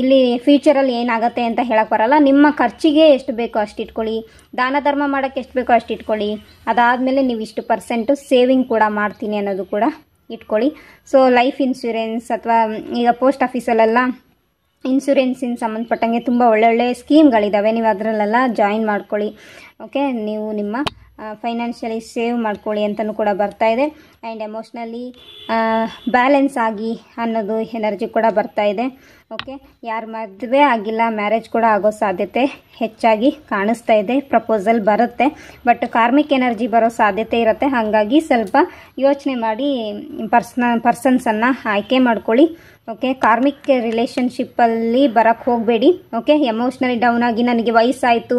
ಇಲ್ಲಿ ಫ್ಯೂಚರಲ್ಲಿ ಏನಾಗುತ್ತೆ ಅಂತ ಹೇಳಕ್ಕೆ ಬರಲ್ಲ ನಿಮ್ಮ ಖರ್ಚಿಗೆ ಎಷ್ಟು ಬೇಕೋ ಅಷ್ಟು ಇಟ್ಕೊಳ್ಳಿ ದಾನ ಧರ್ಮ ಮಾಡೋಕ್ಕೆ ಎಷ್ಟು ಬೇಕೋ ಅಷ್ಟು ಇಟ್ಕೊಳ್ಳಿ ಅದಾದಮೇಲೆ ನೀವು ಇಷ್ಟು ಪರ್ಸೆಂಟು ಸೇವಿಂಗ್ ಕೂಡ ಮಾಡ್ತೀನಿ ಅನ್ನೋದು ಕೂಡ ಇಟ್ಕೊಳ್ಳಿ ಸೊ ಲೈಫ್ ಇನ್ಶೂರೆನ್ಸ್ ಅಥವಾ ಈಗ ಪೋಸ್ಟ್ ಆಫೀಸಲ್ಲೆಲ್ಲ ಇನ್ಸೂರೆನ್ಸಿನ ಸಂಬಂಧಪಟ್ಟಂಗೆ ತುಂಬ ಒಳ್ಳೊಳ್ಳೆ ಸ್ಕೀಮ್ಗಳಿದ್ದಾವೆ ನೀವು ಅದರಲ್ಲೆಲ್ಲ ಜಾಯಿನ್ ಮಾಡ್ಕೊಳ್ಳಿ ಓಕೆ ನೀವು ನಿಮ್ಮ ಫೈನಾನ್ಷಿಯಲಿ ಸೇವ್ ಮಾಡ್ಕೊಳ್ಳಿ ಅಂತಲೂ ಕೂಡ ಬರ್ತಾ ಇದೆ ಆ್ಯಂಡ್ ಎಮೋಷ್ನಲಿ ಬ್ಯಾಲೆನ್ಸ್ ಆಗಿ ಅನ್ನೋದು ಎನರ್ಜಿ ಕೂಡ ಬರ್ತಾ ಇದೆ ಓಕೆ ಯಾರು ಮದುವೆ ಆಗಿಲ್ಲ ಮ್ಯಾರೇಜ್ ಕೂಡ ಆಗೋ ಸಾಧ್ಯತೆ ಹೆಚ್ಚಾಗಿ ಕಾಣಿಸ್ತಾ ಇದೆ ಪ್ರಪೋಸಲ್ ಬರುತ್ತೆ ಬಟ್ ಕಾರ್ಮಿಕ್ ಎನರ್ಜಿ ಬರೋ ಸಾಧ್ಯತೆ ಇರುತ್ತೆ ಹಾಗಾಗಿ ಸ್ವಲ್ಪ ಯೋಚನೆ ಮಾಡಿ ಪರ್ಸ್ನ ಪರ್ಸನ್ಸನ್ನು ಆಯ್ಕೆ ಮಾಡ್ಕೊಳ್ಳಿ ಓಕೆ ಕಾರ್ಮಿಕ್ ರಿಲೇಷನ್ಶಿಪ್ಪಲ್ಲಿ ಬರೋಕ್ಕೆ ಹೋಗಬೇಡಿ ಓಕೆ ಎಮೋಷ್ನಲಿ ಡೌನ್ ಆಗಿ ನನಗೆ ವಯಸ್ಸಾಯಿತು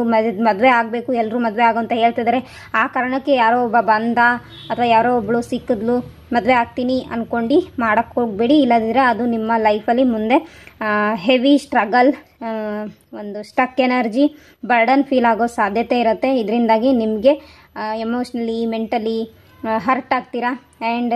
ಮದುವೆ ಆಗಬೇಕು ಎಲ್ಲರೂ ಮದುವೆ ಆಗೋ ಅಂತ ಹೇಳ್ತಿದ್ದಾರೆ ಆ ಕಾರಣಕ್ಕೆ ಯಾರೋ ಒಬ್ಬ ಬಂದ ಅಥವಾ ಯಾರೋ ಒಬ್ಬಳು ಸಿಕ್ಕಿದ್ಲು ಮದುವೆ ಆಗ್ತೀನಿ ಅಂದ್ಕೊಂಡು ಮಾಡೋಕ್ಕೆ ಹೋಗಬೇಡಿ ಇಲ್ಲದಿದ್ದರೆ ಅದು ನಿಮ್ಮ ಲೈಫಲ್ಲಿ ಮುಂದೆ ಹೆವಿ ಸ್ಟ್ರಗಲ್ ಒಂದು ಸ್ಟಕ್ ಎನರ್ಜಿ ಬರ್ಡನ್ ಫೀಲ್ ಆಗೋ ಸಾಧ್ಯತೆ ಇರುತ್ತೆ ಇದರಿಂದಾಗಿ ನಿಮಗೆ ಎಮೋಷ್ನಲಿ ಮೆಂಟಲಿ ಹರ್ಟ್ ಆಗ್ತೀರಾ ಆ್ಯಂಡ್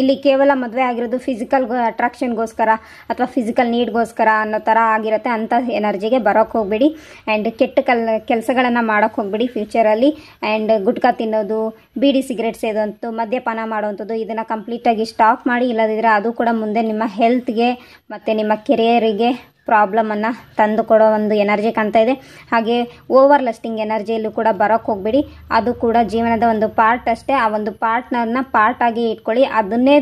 ಇಲ್ಲಿ ಕೇವಲ ಮದುವೆ ಆಗಿರೋದು ಫಿಸಿಕಲ್ ಅಟ್ರಾಕ್ಷನ್ಗೋಸ್ಕರ ಅಥವಾ ಫಿಸಿಕಲ್ ನೀಡ್ಗೋಸ್ಕರ ಅನ್ನೋ ಥರ ಆಗಿರುತ್ತೆ ಅಂಥ ಎನರ್ಜಿಗೆ ಬರೋಕ್ಕೆ ಹೋಗ್ಬೇಡಿ ಆ್ಯಂಡ್ ಕೆಟ್ಟ ಕಲ್ ಕೆಲಸಗಳನ್ನು ಮಾಡೋಕ್ಕೆ ಹೋಗ್ಬೇಡಿ ಫ್ಯೂಚರಲ್ಲಿ ಆ್ಯಂಡ್ ಗುಟ್ಕಾ ತಿನ್ನೋದು ಬೀಡಿ ಸಿಗರೇಟ್ ಸೇದೋಂಥದ್ದು ಮದ್ಯಪಾನ ಮಾಡೋವಂಥದ್ದು ಇದನ್ನು ಕಂಪ್ಲೀಟಾಗಿ ಸ್ಟಾಪ್ ಮಾಡಿ ಇಲ್ಲದಿದ್ದರೆ ಅದು ಕೂಡ ಮುಂದೆ ನಿಮ್ಮ ಹೆಲ್ತ್ಗೆ ಮತ್ತು ನಿಮ್ಮ ಕೆರಿಯರಿಗೆ ಪ್ರಾಬ್ಲಮನ್ನು ಕೊಡೋ ಒಂದು ಎನರ್ಜಿ ಕಾಣ್ತಾ ಇದೆ ಹಾಗೆ ಓವರ್ ಲಸ್ಟಿಂಗ್ ಎನರ್ಜಿಯಲ್ಲೂ ಕೂಡ ಬರೋಕ್ಕೆ ಹೋಗಬೇಡಿ ಅದು ಕೂಡ ಜೀವನದ ಒಂದು ಪಾರ್ಟ್ ಅಷ್ಟೇ ಆ ಒಂದು ಪಾರ್ಟ್ ಪಾರ್ಟಾಗಿ ಇಟ್ಕೊಳ್ಳಿ ಅದನ್ನೇ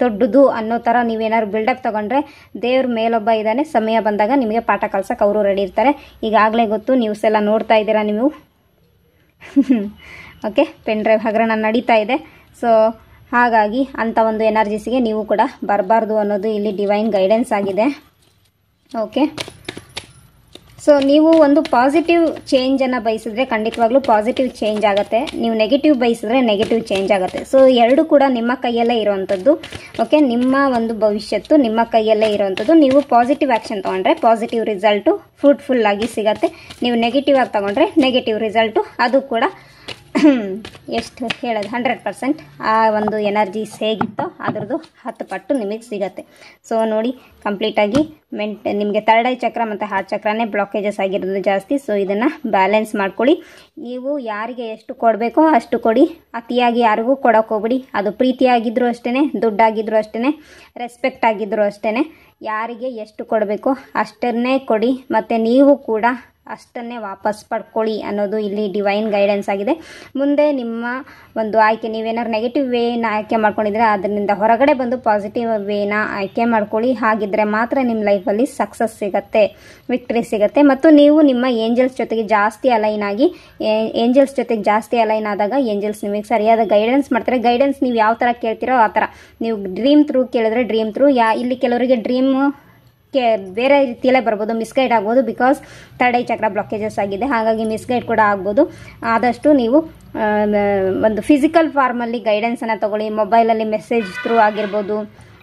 ದೊಡ್ಡದು ಅನ್ನೋ ಥರ ನೀವೇನಾದ್ರು ಬಿಲ್ಡಪ್ ತಗೊಂಡ್ರೆ ದೇವ್ರ ಮೇಲೊಬ್ಬ ಇದ್ದಾನೆ ಸಮಯ ಬಂದಾಗ ನಿಮಗೆ ಪಾಠ ಕಲ್ಸೋಕೆ ಅವರು ರೆಡಿ ಇರ್ತಾರೆ ಈಗಾಗಲೇ ಗೊತ್ತು ನ್ಯೂಸ್ ಎಲ್ಲ ನೋಡ್ತಾ ಇದ್ದೀರಾ ನೀವು ಓಕೆ ಪೆನ್ ಡ್ರೈವ್ ಹಗರಣ ನಡೀತಾ ಇದೆ ಸೊ ಹಾಗಾಗಿ ಅಂಥ ಒಂದು ಎನರ್ಜಿಸಿಗೆ ನೀವು ಕೂಡ ಬರಬಾರ್ದು ಅನ್ನೋದು ಇಲ್ಲಿ ಡಿವೈನ್ ಗೈಡೆನ್ಸ್ ಆಗಿದೆ ಓಕೆ ಸೊ ನೀವು ಒಂದು ಪಾಸಿಟಿವ್ ಚೇಂಜನ್ನು ಬಯಸಿದ್ರೆ ಖಂಡಿತವಾಗ್ಲೂ ಪಾಸಿಟಿವ್ ಚೇಂಜ್ ಆಗುತ್ತೆ ನೀವು ನೆಗೆಟಿವ್ ಬಯಸಿದ್ರೆ ನೆಗೆಟಿವ್ ಚೇಂಜ್ ಆಗುತ್ತೆ ಸೊ ಎರಡು ಕೂಡ ನಿಮ್ಮ ಕೈಯಲ್ಲೇ ಇರುವಂಥದ್ದು ಓಕೆ ನಿಮ್ಮ ಒಂದು ಭವಿಷ್ಯತ್ತು ನಿಮ್ಮ ಕೈಯಲ್ಲೇ ಇರುವಂಥದ್ದು ನೀವು ಪಾಸಿಟಿವ್ ಆ್ಯಕ್ಷನ್ ತೊಗೊಂಡ್ರೆ ಪಾಸಿಟಿವ್ ರಿಸಲ್ಟು ಫ್ರೂಟ್ಫುಲ್ಲಾಗಿ ಸಿಗತ್ತೆ ನೀವು ನೆಗೆಟಿವ್ ಆಗಿ ತೊಗೊಂಡ್ರೆ ನೆಗೆಟಿವ್ ರಿಸಲ್ಟು ಅದು ಕೂಡ ಎಷ್ಟು ಹೇಳೋದು ಹಂಡ್ರೆಡ್ ಪರ್ಸೆಂಟ್ ಆ ಒಂದು ಎನರ್ಜಿ ಹೇಗಿತ್ತೋ ಅದರದ್ದು ಹತ್ತು ಪಟ್ಟು ನಿಮಗೆ ಸಿಗತ್ತೆ ಸೊ ನೋಡಿ ಕಂಪ್ಲೀಟಾಗಿ ಮೆಂಟ್ ನಿಮಗೆ ಥರ್ಡ್ ಐ ಚಕ್ರ ಮತ್ತು ಹಾರ್ಟ್ ಚಕ್ರನೇ ಬ್ಲಾಕೇಜಸ್ ಆಗಿರೋದು ಜಾಸ್ತಿ ಸೊ ಇದನ್ನು ಬ್ಯಾಲೆನ್ಸ್ ಮಾಡ್ಕೊಳ್ಳಿ ನೀವು ಯಾರಿಗೆ ಎಷ್ಟು ಕೊಡಬೇಕೋ ಅಷ್ಟು ಕೊಡಿ ಅತಿಯಾಗಿ ಯಾರಿಗೂ ಹೋಗ್ಬಿಡಿ ಅದು ಪ್ರೀತಿಯಾಗಿದ್ದರೂ ಅಷ್ಟೇ ದುಡ್ಡಾಗಿದ್ದರೂ ಅಷ್ಟೇ ರೆಸ್ಪೆಕ್ಟ್ ಆಗಿದ್ದರೂ ಅಷ್ಟೇ ಯಾರಿಗೆ ಎಷ್ಟು ಕೊಡಬೇಕೋ ಅಷ್ಟನ್ನೇ ಕೊಡಿ ಮತ್ತು ನೀವು ಕೂಡ ಅಷ್ಟನ್ನೇ ವಾಪಸ್ ಪಡ್ಕೊಳ್ಳಿ ಅನ್ನೋದು ಇಲ್ಲಿ ಡಿವೈನ್ ಗೈಡೆನ್ಸ್ ಆಗಿದೆ ಮುಂದೆ ನಿಮ್ಮ ಒಂದು ಆಯ್ಕೆ ನೀವೇನಾದ್ರು ನೆಗೆಟಿವ್ ವೇನ ಆಯ್ಕೆ ಮಾಡ್ಕೊಂಡಿದ್ರೆ ಅದರಿಂದ ಹೊರಗಡೆ ಬಂದು ಪಾಸಿಟಿವ್ ವೇನ ಆಯ್ಕೆ ಮಾಡ್ಕೊಳ್ಳಿ ಹಾಗಿದ್ರೆ ಮಾತ್ರ ನಿಮ್ಮ ಲೈಫಲ್ಲಿ ಸಕ್ಸಸ್ ಸಿಗತ್ತೆ ವಿಕ್ಟ್ರಿ ಸಿಗುತ್ತೆ ಮತ್ತು ನೀವು ನಿಮ್ಮ ಏಂಜಲ್ಸ್ ಜೊತೆಗೆ ಜಾಸ್ತಿ ಅಲೈನ್ ಆಗಿ ಏಂಜಲ್ಸ್ ಜೊತೆಗೆ ಜಾಸ್ತಿ ಅಲೈನ್ ಆದಾಗ ಏಂಜಲ್ಸ್ ನಿಮಗೆ ಸರಿಯಾದ ಗೈಡೆನ್ಸ್ ಮಾಡ್ತಾರೆ ಗೈಡೆನ್ಸ್ ನೀವು ಯಾವ ಥರ ಕೇಳ್ತೀರೋ ಆ ಥರ ನೀವು ಡ್ರೀಮ್ ಥ್ರೂ ಕೇಳಿದ್ರೆ ಡ್ರೀಮ್ ಥ್ರೂ ಯಾ ಇಲ್ಲಿ ಕೆಲವರಿಗೆ ಡ್ರೀಮ್ ಕೆ ಬೇರೆ ರೀತಿಯಲ್ಲೇ ಬರ್ಬೋದು ಮಿಸ್ಗೈಡ್ ಆಗ್ಬೋದು because third eye chakra blockages ಆಗಿದೆ ಹಾಗಾಗಿ ಮಿಸ್ಗೈಡ್ ಕೂಡ ಆಗ್ಬೋದು ಆದಷ್ಟು ನೀವು ಒಂದು ಫಿಸಿಕಲ್ ಫಾರ್ಮಲ್ಲಿ ಗೈಡೆನ್ಸನ್ನು ತೊಗೊಳ್ಳಿ ಮೊಬೈಲಲ್ಲಿ ಮೆಸೇಜ್ ಥ್ರೂ ಆಗಿರ್ಬೋದು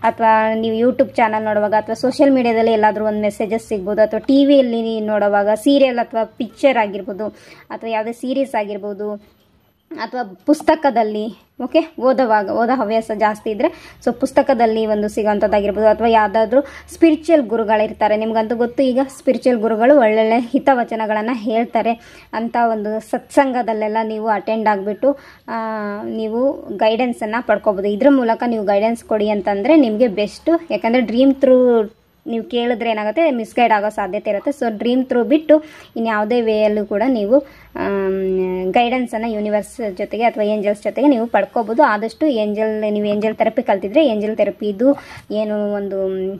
ಅಥವಾ ನೀವು ಯೂಟ್ಯೂಬ್ ಚಾನಲ್ ನೋಡುವಾಗ ಅಥವಾ ಸೋಷಿಯಲ್ ಮೀಡಿಯಾದಲ್ಲಿ ಎಲ್ಲಾದರೂ ಒಂದು ಮೆಸೇಜಸ್ ಸಿಗ್ಬೋದು ಅಥವಾ ಟಿ ವಿಯಲ್ಲಿ ನೋಡುವಾಗ ಸೀರಿಯಲ್ ಅಥವಾ ಪಿಕ್ಚರ್ ಆಗಿರ್ಬೋದು ಅಥವಾ ಯಾವುದೇ ಸೀರೀಸ್ ಆಗಿರ್ಬೋದು ಅಥವಾ ಪುಸ್ತಕದಲ್ಲಿ ಓಕೆ ಓದೋವಾಗ ಓದೋ ಹವ್ಯಾಸ ಜಾಸ್ತಿ ಇದ್ದರೆ ಸೊ ಪುಸ್ತಕದಲ್ಲಿ ಒಂದು ಸಿಗೋಂಥದ್ದಾಗಿರ್ಬೋದು ಅಥವಾ ಯಾವುದಾದ್ರೂ ಸ್ಪಿರಿಚುವಲ್ ಗುರುಗಳಿರ್ತಾರೆ ನಿಮ್ಗಂತೂ ಗೊತ್ತು ಈಗ ಸ್ಪಿರಿಚುವಲ್ ಗುರುಗಳು ಒಳ್ಳೊಳ್ಳೆ ಹಿತವಚನಗಳನ್ನು ಹೇಳ್ತಾರೆ ಅಂತ ಒಂದು ಸತ್ಸಂಗದಲ್ಲೆಲ್ಲ ನೀವು ಅಟೆಂಡ್ ಆಗಿಬಿಟ್ಟು ನೀವು ಗೈಡೆನ್ಸನ್ನು ಪಡ್ಕೋಬೋದು ಇದ್ರ ಮೂಲಕ ನೀವು ಗೈಡೆನ್ಸ್ ಕೊಡಿ ಅಂತಂದರೆ ನಿಮಗೆ ಬೆಸ್ಟು ಯಾಕಂದರೆ ಡ್ರೀಮ್ ಥ್ರೂ ನೀವು ಕೇಳಿದ್ರೆ ಏನಾಗುತ್ತೆ ಮಿಸ್ಗೈಡ್ ಆಗೋ ಸಾಧ್ಯತೆ ಇರುತ್ತೆ ಸೊ ಡ್ರೀಮ್ ಥ್ರೂ ಬಿಟ್ಟು ಇನ್ಯಾವುದೇ ವೇಯಲ್ಲೂ ಕೂಡ ನೀವು ಗೈಡೆನ್ಸನ್ನು ಯೂನಿವರ್ಸ್ ಜೊತೆಗೆ ಅಥವಾ ಏಂಜಲ್ಸ್ ಜೊತೆಗೆ ನೀವು ಪಡ್ಕೋಬೋದು ಆದಷ್ಟು ಏಂಜಲ್ ನೀವು ಏಂಜಲ್ ಥೆರಪಿ ಕಲ್ತಿದ್ರೆ ಏಂಜಲ್ ಥೆರಪಿದು ಏನು ಒಂದು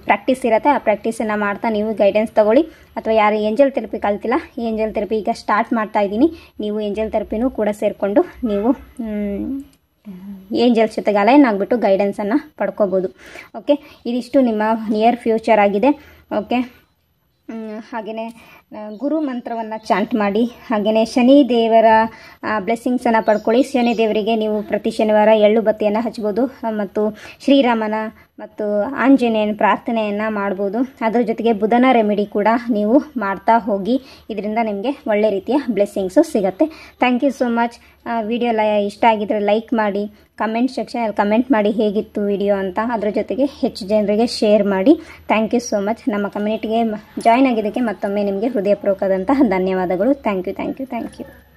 ಪ್ರಾಕ್ಟೀಸ್ ಇರುತ್ತೆ ಆ ಪ್ರಾಕ್ಟೀಸನ್ನು ಮಾಡ್ತಾ ನೀವು ಗೈಡೆನ್ಸ್ ತೊಗೊಳ್ಳಿ ಅಥವಾ ಯಾರು ಏಂಜಲ್ ಥೆರಪಿ ಕಲ್ತಿಲ್ಲ ಏಂಜಲ್ ಥೆರಪಿ ಈಗ ಸ್ಟಾರ್ಟ್ ಮಾಡ್ತಾ ಇದ್ದೀನಿ ನೀವು ಏಂಜಲ್ ಥೆರಪಿನೂ ಕೂಡ ಸೇರಿಕೊಂಡು ನೀವು ಏಂಜಲ್ಸ್ ಜೊತೆಗೆ ಅಲೈನ್ ಆಗಿಬಿಟ್ಟು ಗೈಡೆನ್ಸನ್ನು ಪಡ್ಕೋಬೋದು ಓಕೆ ಇದಿಷ್ಟು ನಿಮ್ಮ ನಿಯರ್ ಫ್ಯೂಚರ್ ಆಗಿದೆ ಓಕೆ ಹಾಗೆಯೇ ಗುರು ಮಂತ್ರವನ್ನು ಚಾಂಟ್ ಮಾಡಿ ಹಾಗೆಯೇ ಶನಿ ದೇವರ ಬ್ಲೆಸ್ಸಿಂಗ್ಸನ್ನು ಪಡ್ಕೊಳ್ಳಿ ಶನಿ ದೇವರಿಗೆ ನೀವು ಪ್ರತಿ ಶನಿವಾರ ಎಳ್ಳು ಬತ್ತಿಯನ್ನು ಹಚ್ಬೋದು ಮತ್ತು ಶ್ರೀರಾಮನ ಮತ್ತು ಆಂಜನೇಯನ ಪ್ರಾರ್ಥನೆಯನ್ನು ಮಾಡ್ಬೋದು ಅದರ ಜೊತೆಗೆ ಬುಧನ ರೆಮಿಡಿ ಕೂಡ ನೀವು ಮಾಡ್ತಾ ಹೋಗಿ ಇದರಿಂದ ನಿಮಗೆ ಒಳ್ಳೆ ರೀತಿಯ ಬ್ಲೆಸ್ಸಿಂಗ್ಸು ಸಿಗುತ್ತೆ thank you so much video ಲ ಇಷ್ಟ ಆಗಿದ್ದರೆ ಲೈಕ್ ಮಾಡಿ ಕಮೆಂಟ್ ಸೆಕ್ಷನಲ್ಲಿ ಕಮೆಂಟ್ ಮಾಡಿ ಹೇಗಿತ್ತು ವಿಡಿಯೋ ಅಂತ ಅದರ ಜೊತೆಗೆ ಹೆಚ್ಚು ಜನರಿಗೆ ಶೇರ್ ಮಾಡಿ ಥ್ಯಾಂಕ್ ಯು ಸೋ ಮಚ್ ನಮ್ಮ ಕಮ್ಯುನಿಟಿಗೆ ಜಾಯ್ನ್ ಆಗಿದ್ದಕ್ಕೆ ಮತ್ತೊಮ್ಮೆ ನಿಮಗೆ ಹೃದಯಪೂರ್ವಕದಂತಹ ಧನ್ಯವಾದಗಳು thank you thank you thank you